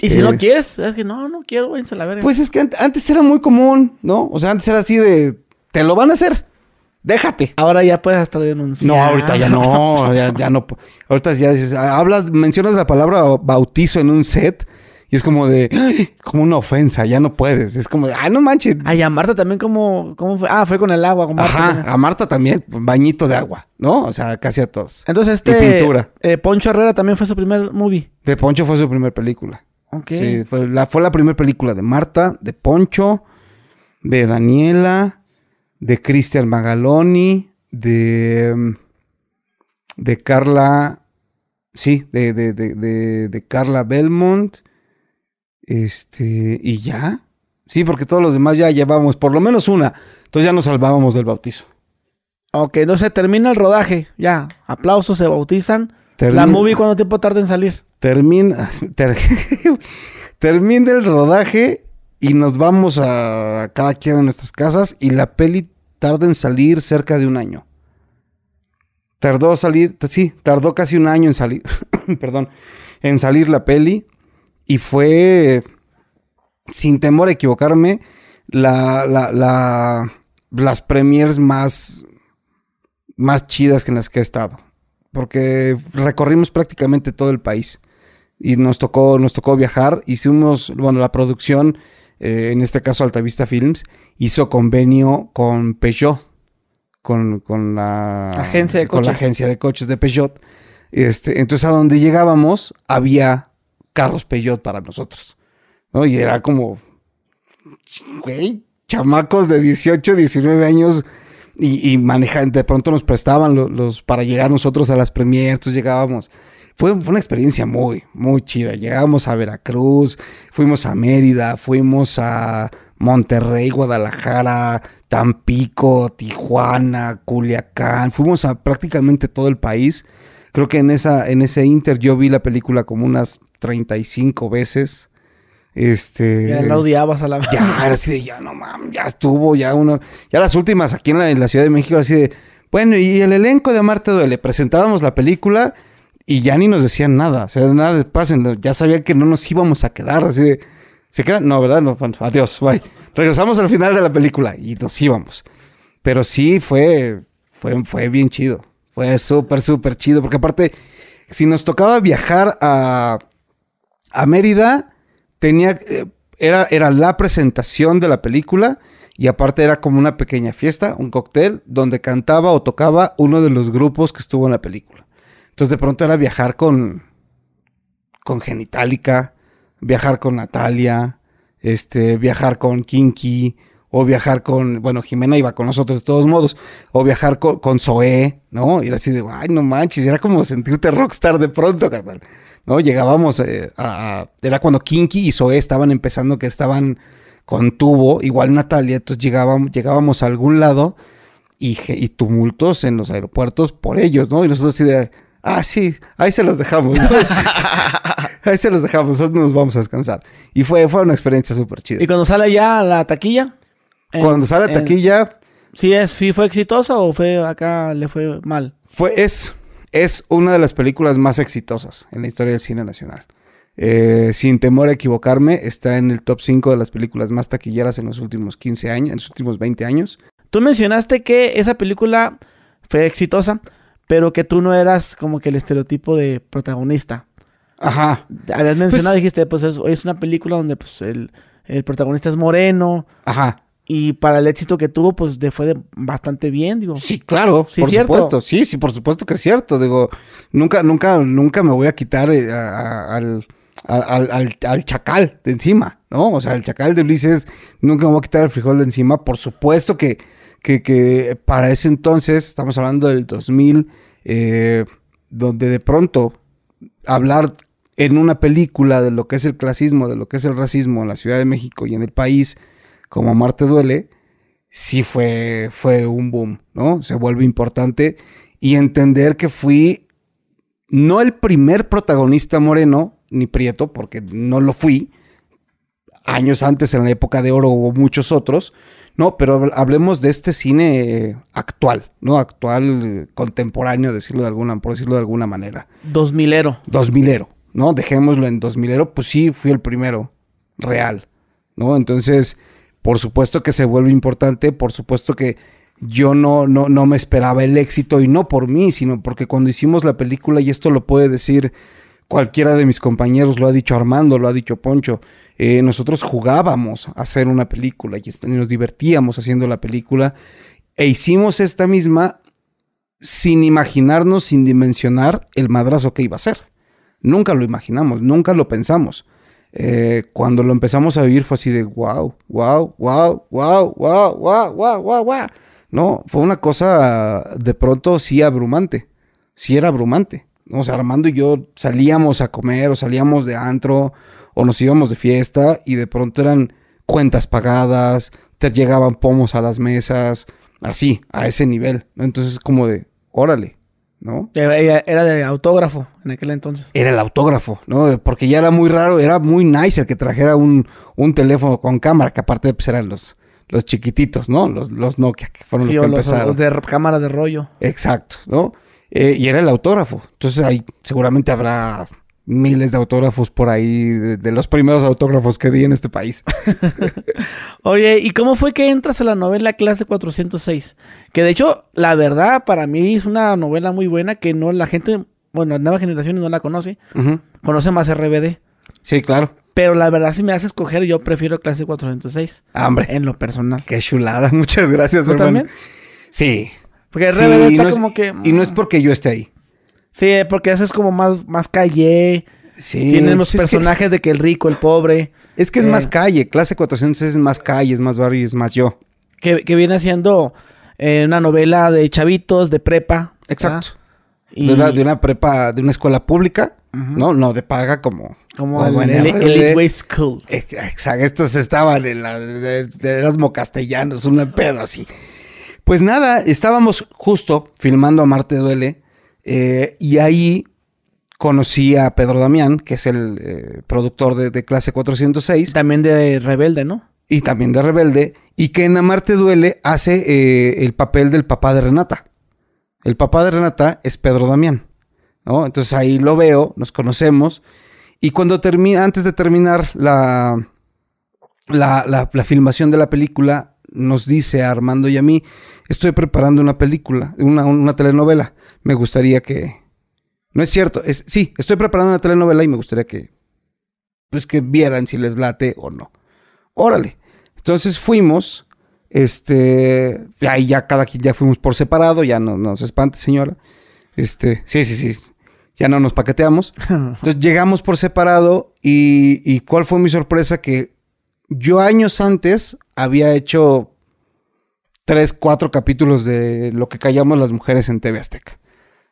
Y si no eh, quieres, es que no, no quiero, la Pues es que antes era muy común, ¿no? O sea, antes era así de, te lo van a hacer. Déjate. Ahora ya puedes hasta denunciar. No, ahorita ya no, ya, ya no. Ahorita ya hablas, mencionas la palabra bautizo en un set y es como de, como una ofensa, ya no puedes. Es como, ah, no manches. Ay, a Marta también como, ¿cómo fue? Ah, fue con el agua. Con Marta Ajá, a Marta también, bañito de agua, ¿no? O sea, casi a todos. Entonces este... pintura. Eh, Poncho Herrera también fue su primer movie. De Poncho fue su primer película. Ok. Sí, la, fue la primera película de Marta, de Poncho, de Daniela de Cristian Magaloni, de, de Carla, sí, de, de, Carla Belmont, este, y ya, sí, porque todos los demás ya llevábamos por lo menos una, entonces ya nos salvábamos del bautizo. Ok, se termina el rodaje, ya, aplausos, se bautizan. la movie, ¿cuánto tiempo tarda en salir? Termina, termina el rodaje y nos vamos a, a cada quien a nuestras casas y la peli tarda en salir cerca de un año. Tardó salir, sí, tardó casi un año en salir, perdón, en salir la peli y fue, sin temor a equivocarme, la, las premiers más, más chidas que en las que he estado. Porque recorrimos prácticamente todo el país y nos tocó, nos tocó viajar. Hicimos, bueno, la producción eh, en este caso Altavista Films, hizo convenio con Peugeot, con, la, agencia de, coches. agencia de coches de Peugeot. Este, entonces, a donde llegábamos, había carros Peugeot para nosotros. ¿no? Y era como, güey, chamacos de 18, 19 años y, y de pronto nos prestaban los, para llegar nosotros a las premiers, entonces llegábamos fue, una experiencia muy, muy chida. Llegamos a Veracruz, fuimos a Mérida, fuimos a Monterrey, Guadalajara, Tampico, Tijuana, Culiacán. Fuimos a prácticamente todo el país. Creo que en, esa, en ese inter yo vi la película como unas 35 veces. Este. Ya la odiabas a la Ya, era así de ya no mames, ya estuvo, ya uno. Ya las últimas aquí en la, la Ciudad de México, así de. Bueno, y el elenco de Amarte Duele. Presentábamos la película y ya ni nos decían nada. O sea, nada de pasen. Ya sabía que no nos íbamos a quedar. Así de. ¿Se quedan? No, ¿verdad? adiós, bye. Regresamos al final de la película y nos íbamos. Pero sí fue. Fue, fue bien chido. Fue súper, súper chido. Porque aparte, si nos tocaba viajar a. Mérida, tenía. Eh, era, era la presentación de la película. Y aparte era como una pequeña fiesta, un cóctel, donde cantaba o tocaba uno de los grupos que estuvo en la película. Entonces de pronto era viajar con, con Genitalica, viajar con Natalia, este, viajar con Kinky, o viajar con, bueno, Jimena iba con nosotros de todos modos, o viajar con, con Zoé, ¿no? Y era así de, ay, no manches, era como sentirte rockstar de pronto, carnal, ¿no? Llegábamos eh, a, era cuando Kinky y Zoé estaban empezando, que estaban con tubo, igual Natalia, entonces llegábamos, llegábamos a algún lado y, y tumultos en los aeropuertos por ellos, ¿no? Y nosotros así de, Ah, sí, ahí se los dejamos. ahí se los dejamos, nosotros nos vamos a descansar. Y fue, fue una experiencia súper chida. ¿Y cuando sale ya la taquilla? Cuando sale la taquilla... ¿Sí, es, sí fue exitosa o fue acá le fue mal? Fue, es, es una de las películas más exitosas en la historia del cine nacional. Eh, sin temor a equivocarme, está en el top 5 de las películas más taquilleras en los últimos 15 años, en los últimos 20 años. Tú mencionaste que esa película fue exitosa, pero que tú no eras como que el estereotipo de protagonista. Ajá. Habías pues mencionado, dijiste, pues es, es, una película donde pues, el, protagonista es moreno. Ajá. Y para el éxito que tuvo, pues te fue bastante bien, digo. Sí, claro, sí, por supuesto. Sí, sí, por supuesto que es cierto. Digo, nunca, nunca, nunca me voy a quitar eh, al... chacal de encima, ¿no? O sea, el chacal de Ulises nunca me voy a quitar el frijol de encima. Por supuesto que, que, que para ese entonces, estamos hablando del 2000, eh, donde de pronto hablar en una película de lo que es el clasismo, de lo que es el racismo en la Ciudad de México y en el país, como Marte duele, sí fue, fue un boom, ¿no? Se vuelve importante y entender que fui no el primer protagonista moreno, ni prieto, porque no lo fui. Años antes, en la época de oro, hubo muchos otros, no, pero hablemos de este cine actual, ¿no? Actual, contemporáneo, decirlo de alguna, por decirlo de alguna manera. Dos milero. Dos milero, ¿no? Dejémoslo en dos milero, pues sí, fui el primero, real, ¿no? Entonces, por supuesto que se vuelve importante, por supuesto que yo no, no, no me esperaba el éxito, y no por mí, sino porque cuando hicimos la película, y esto lo puede decir cualquiera de mis compañeros, lo ha dicho Armando, lo ha dicho Poncho, eh, nosotros jugábamos a hacer una película y nos divertíamos haciendo la película e hicimos esta misma sin imaginarnos, sin dimensionar el madrazo que iba a ser. Nunca lo imaginamos, nunca lo pensamos. Eh, cuando lo empezamos a vivir fue así de wow, wow, wow, wow, wow, wow, wow, wow, wow. No, fue una cosa de pronto sí abrumante. Sí era abrumante. O sea, Armando y yo salíamos a comer o salíamos de antro o nos íbamos de fiesta y de pronto eran cuentas pagadas, te llegaban pomos a las mesas, así, a ese nivel. Entonces, como de, órale, ¿no? Eh, eh, era de autógrafo en aquel entonces. Era el autógrafo, ¿no? Porque ya era muy raro, era muy nice el que trajera un, teléfono con cámara, que aparte pues, eran los, los chiquititos, ¿no? Los, los Nokia, que fueron los que empezaron. Los de cámara de rollo. Exacto, ¿no? Eh, y era el autógrafo. Entonces ahí seguramente habrá miles de autógrafos por ahí, de, los primeros autógrafos que di en este país. Oye, ¿y cómo fue que entras a la novela Clase 406? Que de hecho, la verdad, para mí es una novela muy buena que no la gente, bueno, la nueva generación no la conoce, conoce más RBD. Sí, claro. Pero la verdad, si me hace escoger, yo prefiero Clase 406. Ah, Hambre. En lo personal. Qué chulada, muchas gracias, ¿Tú también? Sí. Porque RBD está como que... Y no es mm. porque yo esté ahí. Sí, porque eso es como más, más calle. Sí. Tienen los pues personajes de que el rico, el pobre. Es que es más eh. calle. Clase 400 es más calle, es más barrio, es más yo. Que, viene haciendo eh, una novela de chavitos, de prepa. Exacto. De, una, prepa, de una escuela pública. No, no, de paga como... Como, el, en School. Exacto, estos estaban en la, de, de Erasmo Castellanos, una pedo así. Pues nada, estábamos justo filmando a Marte Duele eh, y ahí conocí a Pedro Damián, que es el eh, productor de, Clase 406. También de Rebelde, ¿no? Y también de Rebelde. Y que en Amarte Duele hace eh, el papel del papá de Renata. El papá de Renata es Pedro Damián, ¿no? Entonces ahí lo veo, nos conocemos. Y cuando termina, antes de terminar la, la, la filmación de la película, nos dice Armando y a mí, estoy preparando una película, una, una telenovela, me gustaría que... No es cierto, es, sí, estoy preparando una telenovela y me gustaría que... Pues que vieran si les late o no. Órale. Entonces fuimos, este, ahí ya cada quien ya fuimos por separado, ya no, nos espante señora. Este, sí, sí, sí, ya no nos paqueteamos. Entonces llegamos por separado y, y cuál fue mi sorpresa que yo años antes había hecho tres, cuatro capítulos de lo que callamos las mujeres en TV Azteca,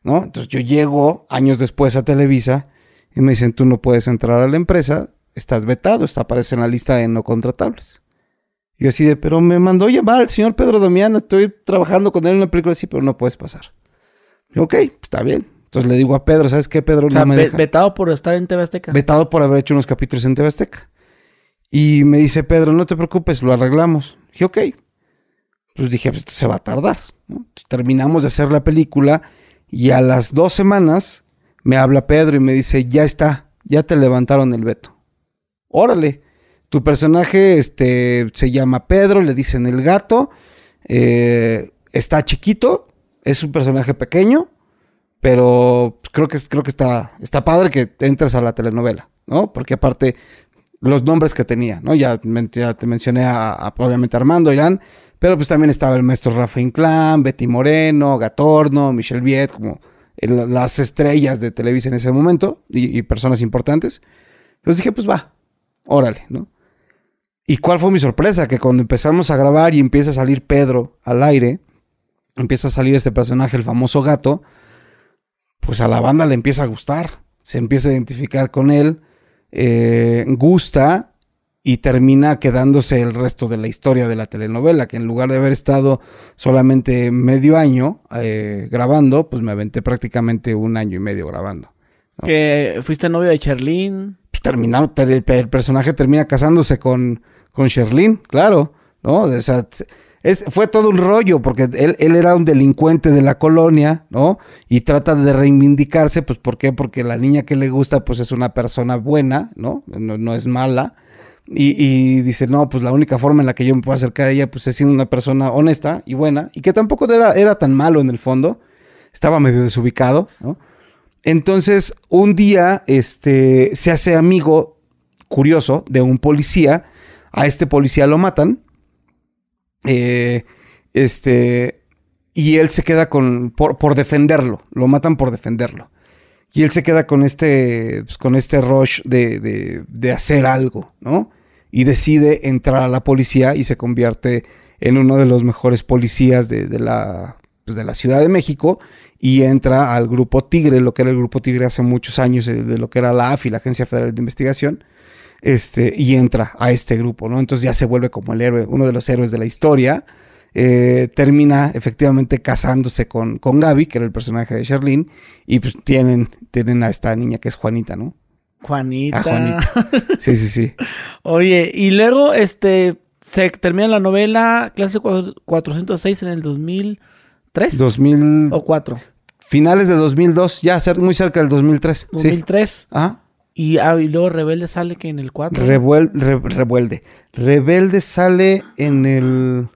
¿no? Entonces yo llego años después a Televisa y me dicen, tú no puedes entrar a la empresa, estás vetado, aparece en la lista de no contratables. Yo así de, pero me mandó llamar el señor Pedro Damián, estoy trabajando con él en una película así, pero no puedes pasar. Yo, ok, está bien. Entonces le digo a Pedro, ¿sabes qué, Pedro? no me vetado por estar en TV Azteca. Vetado por haber hecho unos capítulos en TV Azteca. Y me dice Pedro, no te preocupes, lo arreglamos. Dije, ok. Pues dije, pues esto se va a tardar. Terminamos de hacer la película y a las dos semanas me habla Pedro y me dice, ya está, ya te levantaron el veto. Órale, tu personaje este, se llama Pedro, le dicen el gato, eh, está chiquito, es un personaje pequeño, pero creo que, creo que está, está padre que entres a la telenovela, ¿no? Porque aparte los nombres que tenía, ¿no? Ya, te mencioné a, obviamente Armando Irán, pero pues también estaba el maestro Rafa Inclán, Betty Moreno, Gatorno, Michelle Viet, como las estrellas de Televisa en ese momento y, y personas importantes. Entonces dije, pues va, órale, ¿no? ¿Y cuál fue mi sorpresa? Que cuando empezamos a grabar y empieza a salir Pedro al aire, empieza a salir este personaje, el famoso gato, pues a la banda le empieza a gustar, se empieza a identificar con él eh, gusta y termina quedándose el resto de la historia de la telenovela, que en lugar de haber estado solamente medio año eh, grabando, pues me aventé prácticamente un año y medio grabando. Que fuiste novia de Charlene. Pues terminado, el, personaje termina casándose con, con Charlene, claro, ¿no? O sea, fue todo un rollo, porque él, era un delincuente de la colonia, ¿no? Y trata de reivindicarse, pues ¿por qué? Porque la niña que le gusta, pues es una persona buena, ¿no? No, es mala. Y, dice, no, pues la única forma en la que yo me puedo acercar a ella, pues es siendo una persona honesta y buena, y que tampoco era, tan malo en el fondo, estaba medio desubicado, ¿no? Entonces, un día, este, se hace amigo curioso de un policía, a este policía lo matan, eh, este, y él se queda con, por, defenderlo, lo matan por defenderlo. Y él se queda con este, pues, con este rush de, de, de, hacer algo, ¿no? Y decide entrar a la policía y se convierte en uno de los mejores policías de, la, pues, de la Ciudad de México y entra al grupo Tigre, lo que era el grupo Tigre hace muchos años, eh, de lo que era la AFI, la Agencia Federal de Investigación, este, y entra a este grupo, ¿no? Entonces ya se vuelve como el héroe, uno de los héroes de la historia. Eh, termina efectivamente casándose con, con Gaby, que era el personaje de Charlene, y pues tienen, tienen a esta niña que es Juanita, ¿no? Juanita. Ah, Juanita. Sí, sí, sí. Oye, y luego este se termina la novela clase 406 en el 2003. 2000 o 4. Finales de 2002, ya muy cerca del 2003. 2003. Ajá. Ah, y, luego Rebelde sale que en el 4. Rebelde. Rebelde sale en el...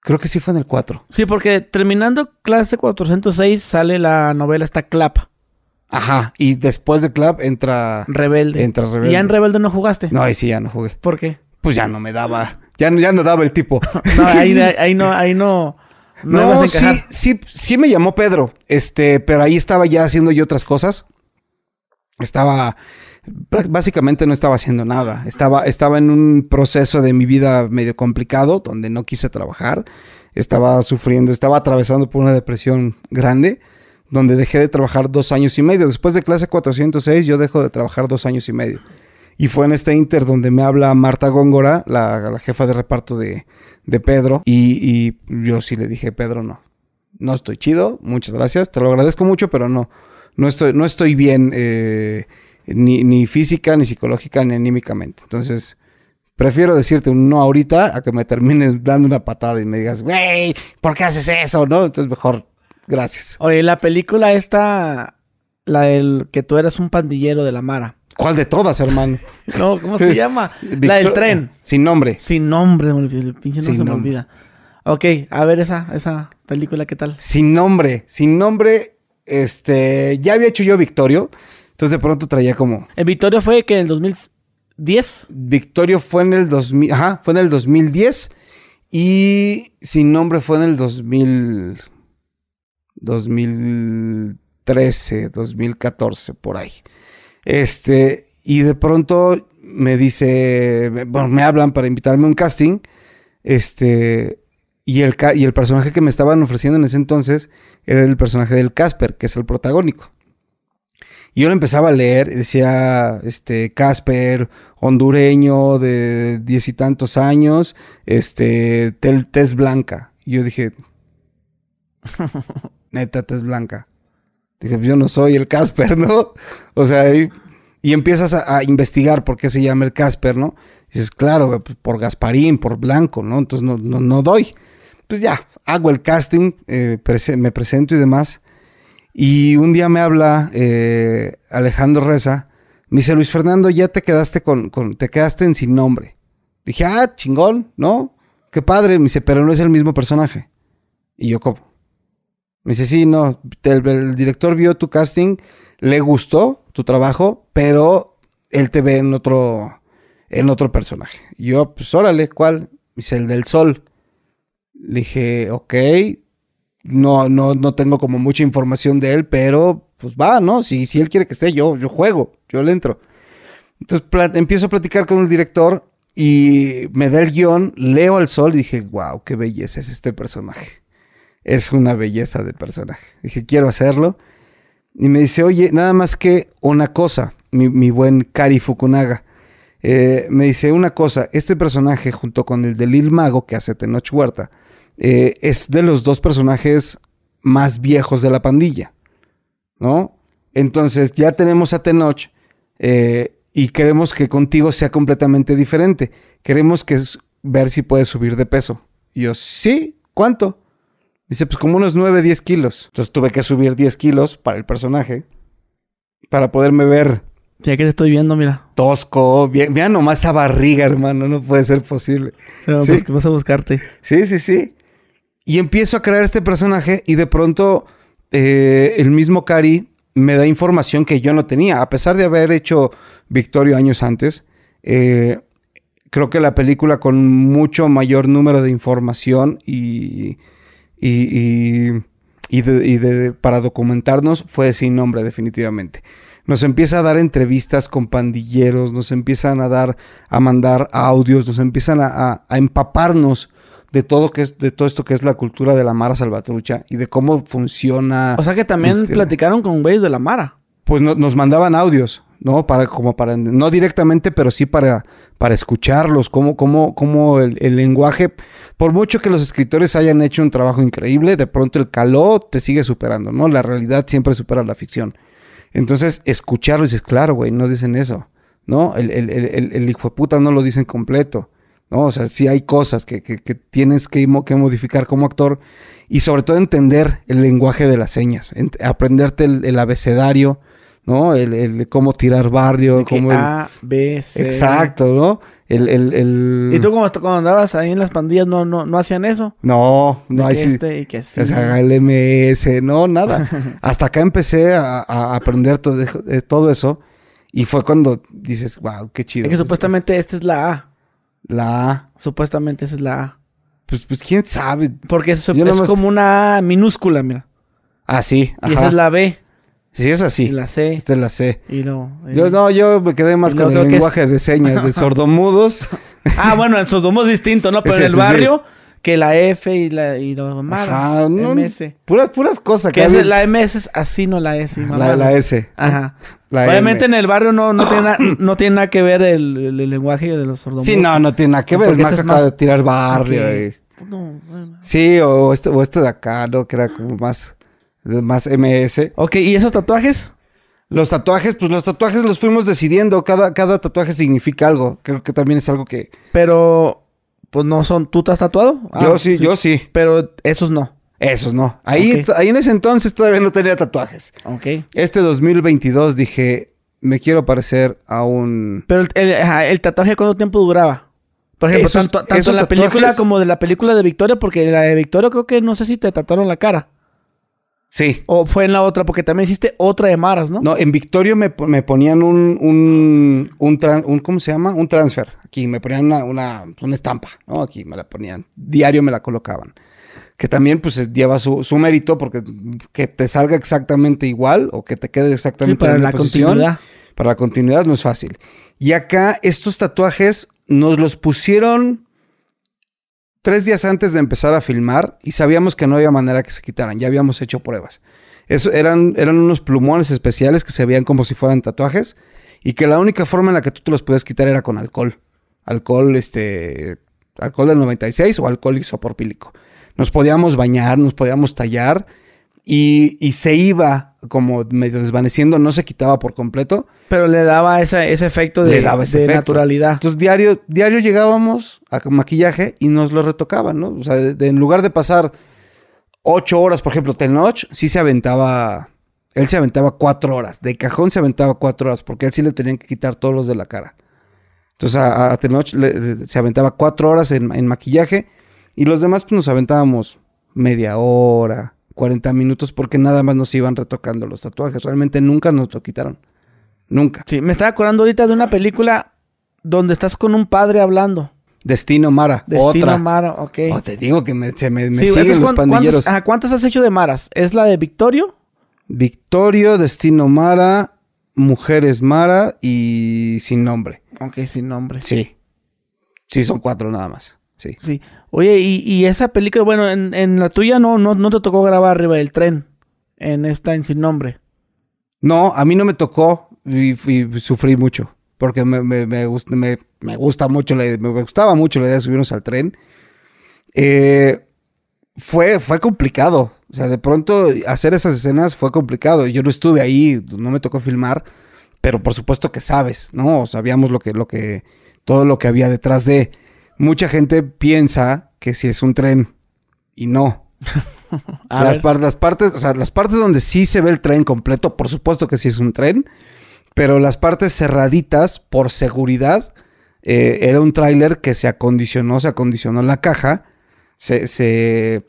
Creo que sí fue en el 4. Sí, porque terminando clase 406 sale la novela esta Clap. Ajá, y después de Clap entra... Rebelde. Entra Rebelde. ¿Y ya en Rebelde no jugaste? No, ahí sí ya no jugué. ¿Por qué? Pues ya no me daba... Ya, ya no daba el tipo. no, ahí, no... Ahí no... No, sí, sí, sí me llamó Pedro, este, pero ahí estaba ya haciendo yo otras cosas estaba básicamente no estaba haciendo nada. Estaba, estaba en un proceso de mi vida medio complicado donde no quise trabajar. Estaba sufriendo, estaba atravesando por una depresión grande donde dejé de trabajar dos años y medio. Después de clase 406 yo dejo de trabajar dos años y medio. Y fue en este inter donde me habla Marta Góngora, la, jefa de reparto de, de Pedro. y yo sí le dije, Pedro, no. No estoy chido, muchas gracias, te lo agradezco mucho, pero no no estoy, no estoy bien eh, ni, física, ni psicológica, ni anímicamente. Entonces, prefiero decirte un no ahorita a que me termines dando una patada y me digas, güey, ¿por qué haces eso? ¿No? Entonces, mejor, gracias. Oye, la película esta, la del que tú eras un pandillero de la Mara. ¿Cuál de todas, hermano? no, ¿cómo se llama? la del tren. Sin nombre. Sin nombre, pinche no Sin se me olvida. Ok, a ver esa, esa película, ¿qué tal? Sin nombre. Sin nombre este, ya había hecho yo Victorio, entonces de pronto traía como... ¿El eh, Victorio fue que en el 2010? Victorio fue en el 2000, ajá, fue en el 2010 y Sin Nombre fue en el 2000, 2013, 2014, por ahí. Este, y de pronto me dice, bueno, me hablan para invitarme a un casting, este, y el, personaje que me estaban ofreciendo en ese entonces era el personaje del Casper, que es el protagónico. Y yo lo empezaba a leer, decía este Casper, hondureño de diez y tantos años, este, tel, es blanca. Y yo dije, neta, es blanca. Dije, pues yo no soy el Casper, ¿no? O sea, y, y empiezas a, investigar por qué se llama el Casper, ¿no? dices, claro, pues, por Gasparín, por Blanco, ¿no? Entonces no, no doy pues ya, hago el casting, eh, me presento y demás. Y un día me habla eh, Alejandro Reza, me dice, Luis Fernando, ya te quedaste con, te quedaste en sin nombre. Dije, ah, chingón, ¿no? Qué padre. Me dice, pero no es el mismo personaje. Y yo, ¿cómo? Me dice, sí, no, el, director vio tu casting, le gustó tu trabajo, pero él te ve en otro, en otro personaje. Y yo, pues órale, ¿cuál? Me dice, el del sol. Le dije, ok, no, no, no tengo como mucha información de él, pero pues va, ¿no? Si, si él quiere que esté, yo, yo juego, yo le entro. Entonces empiezo a platicar con el director y me da el guión, leo al sol y dije, wow, qué belleza es este personaje. Es una belleza de personaje. Dije, quiero hacerlo. Y me dice, oye, nada más que una cosa, mi, buen Kari Fukunaga. Eh, me dice una cosa, este personaje junto con el de Lil Mago que hace Tenoch Huerta, eh, es de los dos personajes más viejos de la pandilla, ¿no? Entonces ya tenemos a Tenoch eh, y queremos que contigo sea completamente diferente. Queremos que ver si puedes subir de peso. Y yo, sí, ¿cuánto? Dice, pues como unos 9, 10 kilos. Entonces tuve que subir 10 kilos para el personaje, para poderme ver. Ya que te estoy viendo, mira. Tosco, mira nomás a barriga, hermano, no puede ser posible. Pero que a buscarte. Sí, sí, sí. Y empiezo a crear este personaje y de pronto eh, el mismo Cari me da información que yo no tenía, a pesar de haber hecho Victorio años antes. Eh, creo que la película con mucho mayor número de información y, de, para documentarnos fue sin nombre definitivamente. Nos empieza a dar entrevistas con pandilleros, nos empiezan a dar, a mandar audios, nos empiezan a empaparnos de todo que es de todo esto que es la cultura de la mara salvatrucha y de cómo funciona. O sea que también este, platicaron con güeyes de la mara. Pues nos mandaban audios, ¿no? Para como para no directamente, pero sí para para escucharlos, cómo cómo cómo el, lenguaje, por mucho que los escritores hayan hecho un trabajo increíble, de pronto el caló te sigue superando, ¿no? La realidad siempre supera la ficción. Entonces, escucharlos es claro, güey, no dicen eso, ¿no? El, el, el, el hijo de puta no lo dicen completo. ¿no? O sea, sí hay cosas que, tienes que, que, modificar como actor y sobre todo entender el lenguaje de las señas, aprenderte el, abecedario, ¿no? El, cómo tirar barrio, cómo... A, B, Exacto, ¿no? El, ¿Y tú cuando andabas ahí en las pandillas no, no, hacían eso? No, no hay... Este y que sí. O sea, el MS, no, nada. Hasta acá empecé a, aprender todo, todo eso y fue cuando dices, wow, qué chido. que supuestamente esta es la A. La A. Supuestamente esa es la A. Pues, pues quién sabe. Porque es, como una minúscula, mira. Ah, sí. Y esa es la B. Sí, es así. la C. Esta es la C. Y no. yo no, yo me quedé más con el lenguaje de señas de sordomudos. ah, bueno, el sordomudo es distinto, ¿no? Pero en el barrio que la F y la y lo Ajá, no, Puras, puras cosas. Que, la MS es así, no la S. La, la S. Ajá. Obviamente en el barrio no, no, tiene, nada que ver el, lenguaje de los sordomudos. Sí, no, no tiene nada que ver. Es más, acaba de tirar barrio. Pues sí, o este, o este de acá, ¿no? Que era como más, más MS. Ok, ¿y esos tatuajes? Los tatuajes, pues los tatuajes los fuimos decidiendo. Cada, cada tatuaje significa algo. Creo que también es algo que... Pero, pues no son... ¿Tú te has tatuado? yo ah, sí, yo sí. Pero esos no. Esos no. Ahí, en ese entonces todavía no tenía tatuajes. Ok. Este 2022 dije, me quiero parecer a un... Pero el, tatuaje cuánto tiempo duraba? Por ejemplo, tanto, en la película como de la película de Victoria, porque la de Victoria creo que no sé si te tatuaron la cara. Sí. O fue en la otra, porque también hiciste otra de Maras, ¿no? No, en Victoria me, ponían un, un, un, ¿cómo se llama? Un transfer. Aquí me ponían una, una, estampa, ¿no? Aquí me la ponían. Diario me la colocaban que también pues lleva su, mérito porque que te salga exactamente igual o que te quede exactamente sí, para la, continuidad. Para la continuidad no es fácil. Y acá estos tatuajes nos los pusieron tres días antes de empezar a filmar y sabíamos que no había manera que se quitaran, ya habíamos hecho pruebas. Eso eran, eran unos plumones especiales que se veían como si fueran tatuajes y que la única forma en la que tú te los podías quitar era con alcohol. Alcohol, este, alcohol del 96 o alcohol isopropílico nos podíamos bañar, nos podíamos tallar y, se iba como medio desvaneciendo, no se quitaba por completo. Pero le daba ese, efecto de, naturalidad. Entonces diario, diario llegábamos a maquillaje y nos lo retocaban, ¿no? O sea, en lugar de pasar ocho horas, por ejemplo, Tenoch, sí se aventaba, él se aventaba cuatro horas, de cajón se aventaba cuatro horas, porque él sí le tenían que quitar todos los de la cara. Entonces a, se aventaba cuatro horas en maquillaje y los demás pues, nos aventábamos media hora, 40 minutos, porque nada más nos iban retocando los tatuajes. Realmente nunca nos lo quitaron. Nunca. Sí, me estaba acordando ahorita de una película donde estás con un padre hablando. Destino Mara. Destino otra. Mara, ok. Oh, te digo que me, se me, siguen los pandilleros. ¿cuántas, ah, ¿Cuántas has hecho de Maras? ¿Es la de Victorio? Victorio, Destino Mara, Mujeres Mara y Sin Nombre. Ok, Sin Nombre. Sí. Sí, son cuatro nada más. Sí. Sí. Oye, y, esa película, bueno, en, en, la tuya no, no, te tocó grabar arriba del tren, en esta, en Sin Nombre. No, a mí no me tocó y, sufrí mucho, porque me, me, me, me, gusta mucho, la, me gustaba mucho la idea de subirnos al tren. Eh, fue, fue complicado, o sea, de pronto hacer esas escenas fue complicado. Yo no estuve ahí, no me tocó filmar, pero por supuesto que sabes, ¿no? Sabíamos lo que, lo que, todo lo que había detrás de mucha gente piensa que si es un tren y no. las, las, partes, o sea, las partes donde sí se ve el tren completo, por supuesto que sí es un tren, pero las partes cerraditas por seguridad eh, era un tráiler que se acondicionó, se acondicionó la caja, se, se,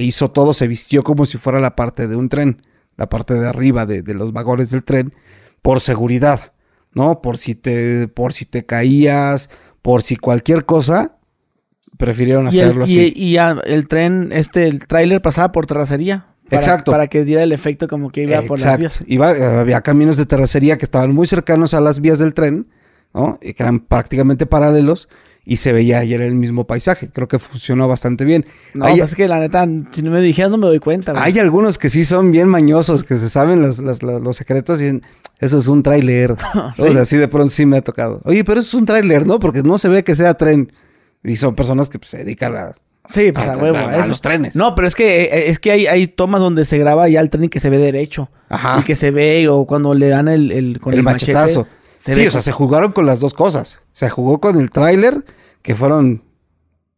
hizo todo, se vistió como si fuera la parte de un tren, la parte de arriba de, de los vagones del tren, por seguridad, ¿no? Por si te, por si te caías, por si cualquier cosa, prefirieron hacerlo así. Y, y el tren, este, el tráiler pasaba por terracería. Exacto. Para que diera el efecto como que iba por las vías. Iba, había caminos de terracería que estaban muy cercanos a las vías del tren, ¿no? Y que eran prácticamente paralelos y se veía ayer el mismo paisaje. Creo que funcionó bastante bien. No, pues es que la neta, si no me dijeras, no me doy cuenta. Hay algunos que sí son bien mañosos, que se saben los, secretos y eso es un tráiler. O sea, así de pronto sí me ha tocado. Oye, pero eso es un tráiler, ¿no? Porque no se ve que sea tren. Y son personas que pues, se dedican a... Sí, pues a, huevo, los trenes. No, pero es que eh, eh, es que hay, hay, tomas donde se graba ya el tren y que se ve derecho. Ajá. Y que se ve, o cuando le dan el, el con el, machetazo sí, o sea, se jugaron con las dos cosas. Se jugó con el tráiler, que fueron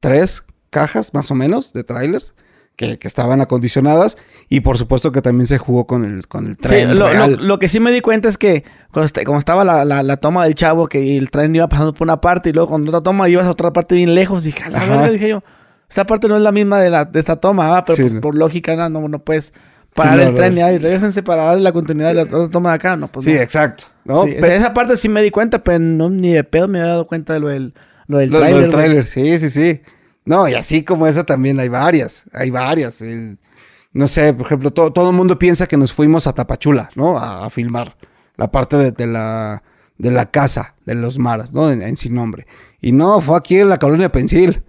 tres cajas más o menos de trailers. Que, estaban acondicionadas y por supuesto que también se jugó con el, con el lo, que sí me di cuenta es que este, como estaba la, la, toma del chavo, que el tren iba pasando por una parte y luego con otra toma ibas a otra parte bien lejos, y dije, la dije yo, esa parte no es la misma de, la, de esta toma, ah, pero pues por, lógica no, no, no puedes para el y para darle la continuidad de la toma de acá, ¿no? Pues sí, exacto. ¿no? esa parte sí me di cuenta, pero no, ni de pedo me había dado cuenta de lo del, lo trailer. sí, sí, sí. No, y así como esa también hay varias, hay varias. Eh, no sé, por ejemplo, todo el mundo piensa que nos fuimos a Tapachula, ¿no? A, filmar la parte de, la, de la casa de los maras, ¿no? En, en sin nombre. Y no, fue aquí en la colonia Pensil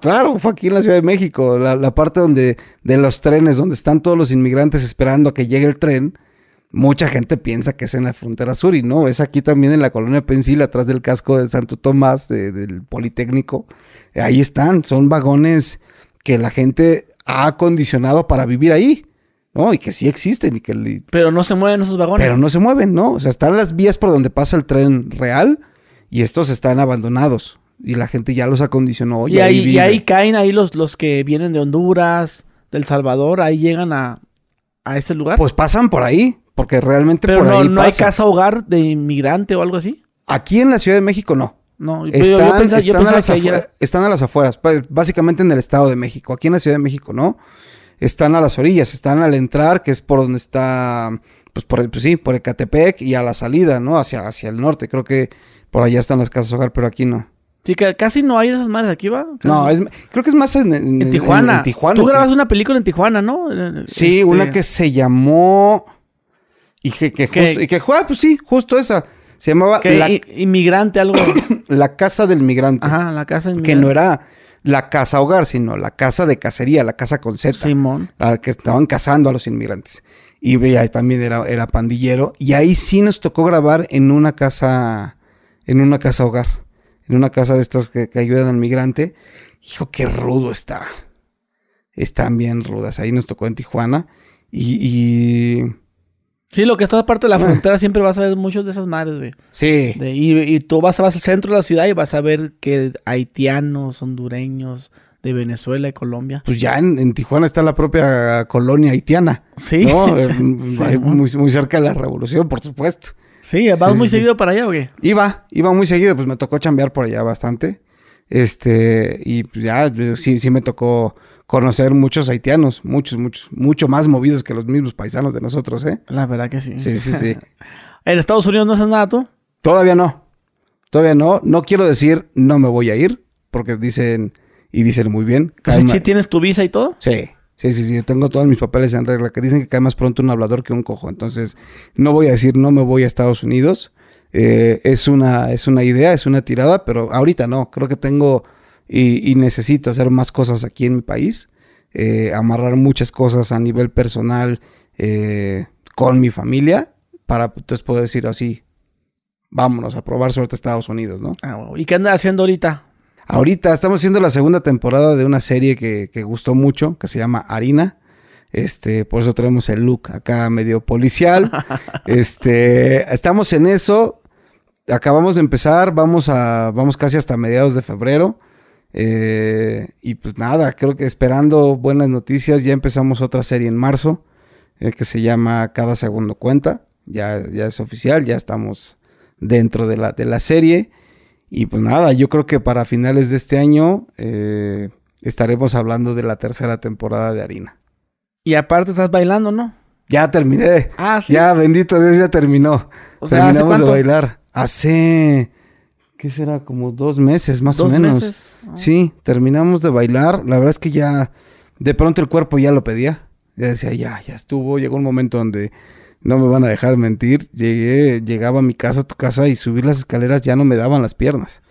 claro, fue aquí en la Ciudad de México, la, parte donde, de los trenes, donde están todos los inmigrantes esperando a que llegue el tren. Mucha gente piensa que es en la frontera sur y no, es aquí también en la colonia Pensil, atrás del casco de Santo Tomás, del Politécnico. Ahí están, son vagones que la gente ha acondicionado para vivir ahí. ¿no? Y que sí existen y que... Pero no se mueven esos vagones. Pero no se mueven, ¿no? O sea, están las vías por donde pasa el tren real y estos están abandonados. Y la gente ya los acondicionó. y, ahí, y ahí caen ahí los, los que vienen de Honduras, del Salvador, ahí llegan a, a ese lugar. Pues pasan por ahí, porque realmente por no, ahí no hay casa hogar de inmigrante o algo así. Aquí en la Ciudad de México no. No, pues están, a las afueras, pues, básicamente en el Estado de México, aquí en la Ciudad de México, ¿no? Están a las orillas, están al entrar, que es por donde está, pues, por, pues sí, por Ecatepec y a la salida, ¿no? Hacia, hacia el norte, creo que por allá están las casas hogar, pero aquí no. Sí, que casi no hay esas madres aquí, ¿va? No, creo que es más en, en, Tijuana. En, Tijuana. Tú grabas una película en Tijuana, ¿no? Eh, sí, este, una que se llamó... Y que, que ah, pues sí, justo esa. Se llamaba... Inmigrante, algo. la Casa del Migrante. Ajá, la Casa del Migrante. Que no era la Casa Hogar, sino la Casa de Cacería, la Casa con Z. Simón. La que estaban cazando a los inmigrantes. Y veía, también era, era pandillero. Y ahí sí nos tocó grabar en una casa... En una casa hogar en una casa de estas que, ayudan al migrante. Hijo, qué rudo está. Están bien rudas. Ahí nos tocó en Tijuana. Y. Sí, lo que es toda parte de la frontera siempre vas a ver muchos de esas madres, güey. Sí. y, tú vas, al centro de la ciudad y vas a ver que haitianos, hondureños, de Venezuela y Colombia. Pues ya en, Tijuana está la propia colonia haitiana. Sí. ¿no? Eh, muy, muy, cerca de la revolución, por supuesto. Sí, ¿vas muy seguido para allá o qué? Iba, iba muy seguido, pues me tocó chambear por allá bastante. Este, y pues ya, sí, sí me tocó conocer muchos haitianos, muchos, muchos, mucho más movidos que los mismos paisanos de nosotros, ¿eh? La verdad que sí. Sí, sí, sí. ¿En Estados Unidos no haces nada tú? Todavía no. Todavía no. No quiero decir no me voy a ir, porque dicen, y dicen muy bien. ¿Si pues, tienes tu visa y todo? Sí. Sí, sí, sí, yo tengo todos mis papeles en regla, que dicen que cae más pronto un hablador que un cojo. Entonces, no voy a decir no me voy a Estados Unidos. Eh, es, una, es una idea, es una tirada, pero ahorita no. Creo que tengo y, necesito hacer más cosas aquí en mi país. Eh, amarrar muchas cosas a nivel personal eh, con mi familia para entonces pues, poder decir así, vámonos a probar suerte a Estados Unidos, ¿no? Ah, ¿Y qué andas haciendo ahorita? Ahorita estamos haciendo la segunda temporada de una serie que, gustó mucho, que se llama Harina. Este, por eso tenemos el look acá medio policial. Este, estamos en eso. Acabamos de empezar, vamos a, vamos casi hasta mediados de febrero. Eh, y pues nada, creo que esperando buenas noticias, ya empezamos otra serie en marzo, eh, que se llama Cada Segundo Cuenta. Ya, ya es oficial, ya estamos dentro de la, de la serie. Y pues nada, yo creo que para finales de este año eh, estaremos hablando de la tercera temporada de Harina. Y aparte estás bailando, ¿no? Ya terminé. Ah, sí. Ya, bendito Dios, ya terminó. Terminamos de bailar. Hace. ¿Qué será? Como dos meses, más o menos. Meses? Ah. Sí, terminamos de bailar. La verdad es que ya. De pronto el cuerpo ya lo pedía. Ya decía, ya, ya estuvo. Llegó un momento donde no me van a dejar mentir, llegué, llegaba a mi casa, a tu casa, y subir las escaleras ya no me daban las piernas.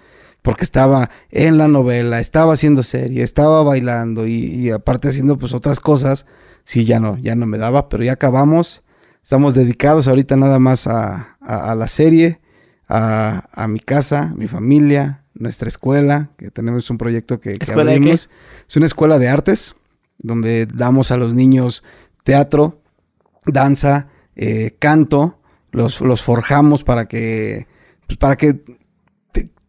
Porque estaba en la novela, estaba haciendo serie, estaba bailando y, aparte haciendo pues otras cosas. Sí, ya no, ya no me daba, pero ya acabamos. Estamos dedicados ahorita nada más a, la serie, a, mi casa, mi familia, nuestra escuela, que tenemos un proyecto que, que abrimos. Es una escuela de artes, donde damos a los niños teatro, danza, eh, canto, los, forjamos para que, pues, para que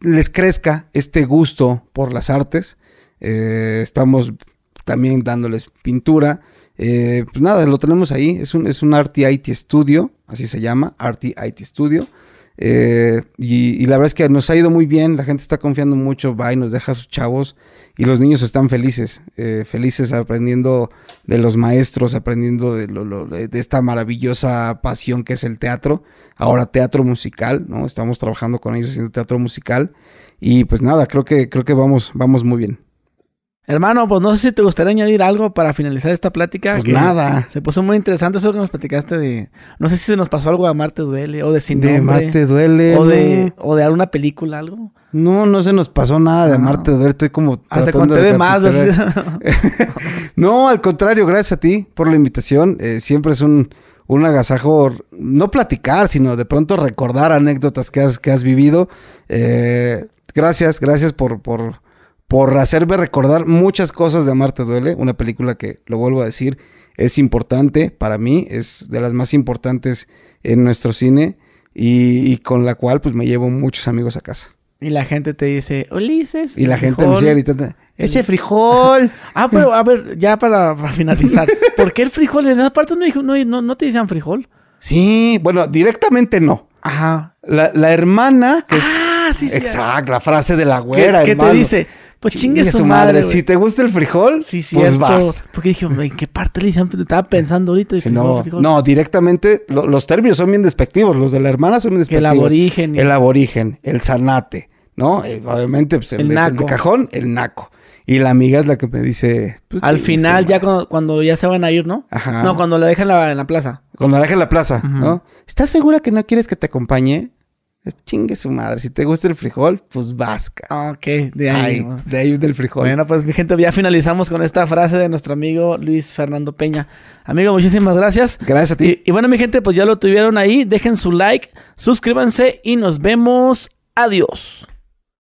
les crezca este gusto por las artes. Eh, estamos también dándoles pintura. Eh, pues nada, lo tenemos ahí. Es un, es un IT Studio, así se llama, Arti IT Studio. Eh, y, la verdad es que nos ha ido muy bien, la gente está confiando mucho, va y nos deja sus chavos y los niños están felices, eh, felices aprendiendo de los maestros, aprendiendo de, de, esta maravillosa pasión que es el teatro, ahora teatro musical, ¿no? Estamos trabajando con ellos haciendo teatro musical y pues nada, creo que, creo que vamos, vamos muy bien. Hermano, pues no sé si te gustaría añadir algo para finalizar esta plática. Pues nada. Se puso muy interesante eso que nos platicaste de. No sé si se nos pasó algo de Marte Duele o de Sin De Marte Duele. O, de, o de alguna película, algo. No, no se nos pasó nada de ah. Amarte Marte Duele. Estoy como. Hasta conté de, más. no, al contrario, gracias a ti por la invitación. Eh, siempre es un, un agasajo, no platicar, sino de pronto recordar anécdotas que has, que has vivido. Eh, gracias, gracias por, por por hacerme recordar muchas cosas de Amarte Duele, una película que, lo vuelvo a decir, es importante para mí, es de las más importantes en nuestro cine y, con la cual pues me llevo muchos amigos a casa. Y la gente te dice, Ulises. Y la gente me dice gritando, ese frijol. ah, pero a ver, ya para, finalizar, ¿por qué el frijol? En esa parte no, te decían frijol. Sí, bueno, directamente no. Ajá. La, hermana, que, es, ah, Exacto, la frase de la güera. Que ¿qué te dice? Pues chingue, su madre. si te gusta el frijol, pues vas. Porque dije, ¿en qué parte le dicen? Estaba pensando ahorita. no, directamente los términos son bien despectivos. Los de la hermana son bien despectivos. El aborigen. El aborigen, el zanate, ¿no? Eh, obviamente, pues, el, naco. el, cajón, el naco. Y la amiga es la que me dice. Pues, Al final, ya cuando, ya se van a ir, ¿no? No, cuando la dejan en la, plaza. Cuando la dejan en la plaza, ¿no? ¿Estás segura que no quieres que te acompañe? Chingue su madre. Si te gusta el frijol, pues vasca. Ah, ok, de ahí. de ahí del frijol. Bueno, pues mi gente, ya finalizamos con esta frase de nuestro amigo Luis Fernando Peña. Amigo, muchísimas gracias. Gracias a ti. Y, y bueno, mi gente, pues ya lo tuvieron ahí. Dejen su like, suscríbanse y nos vemos. Adiós.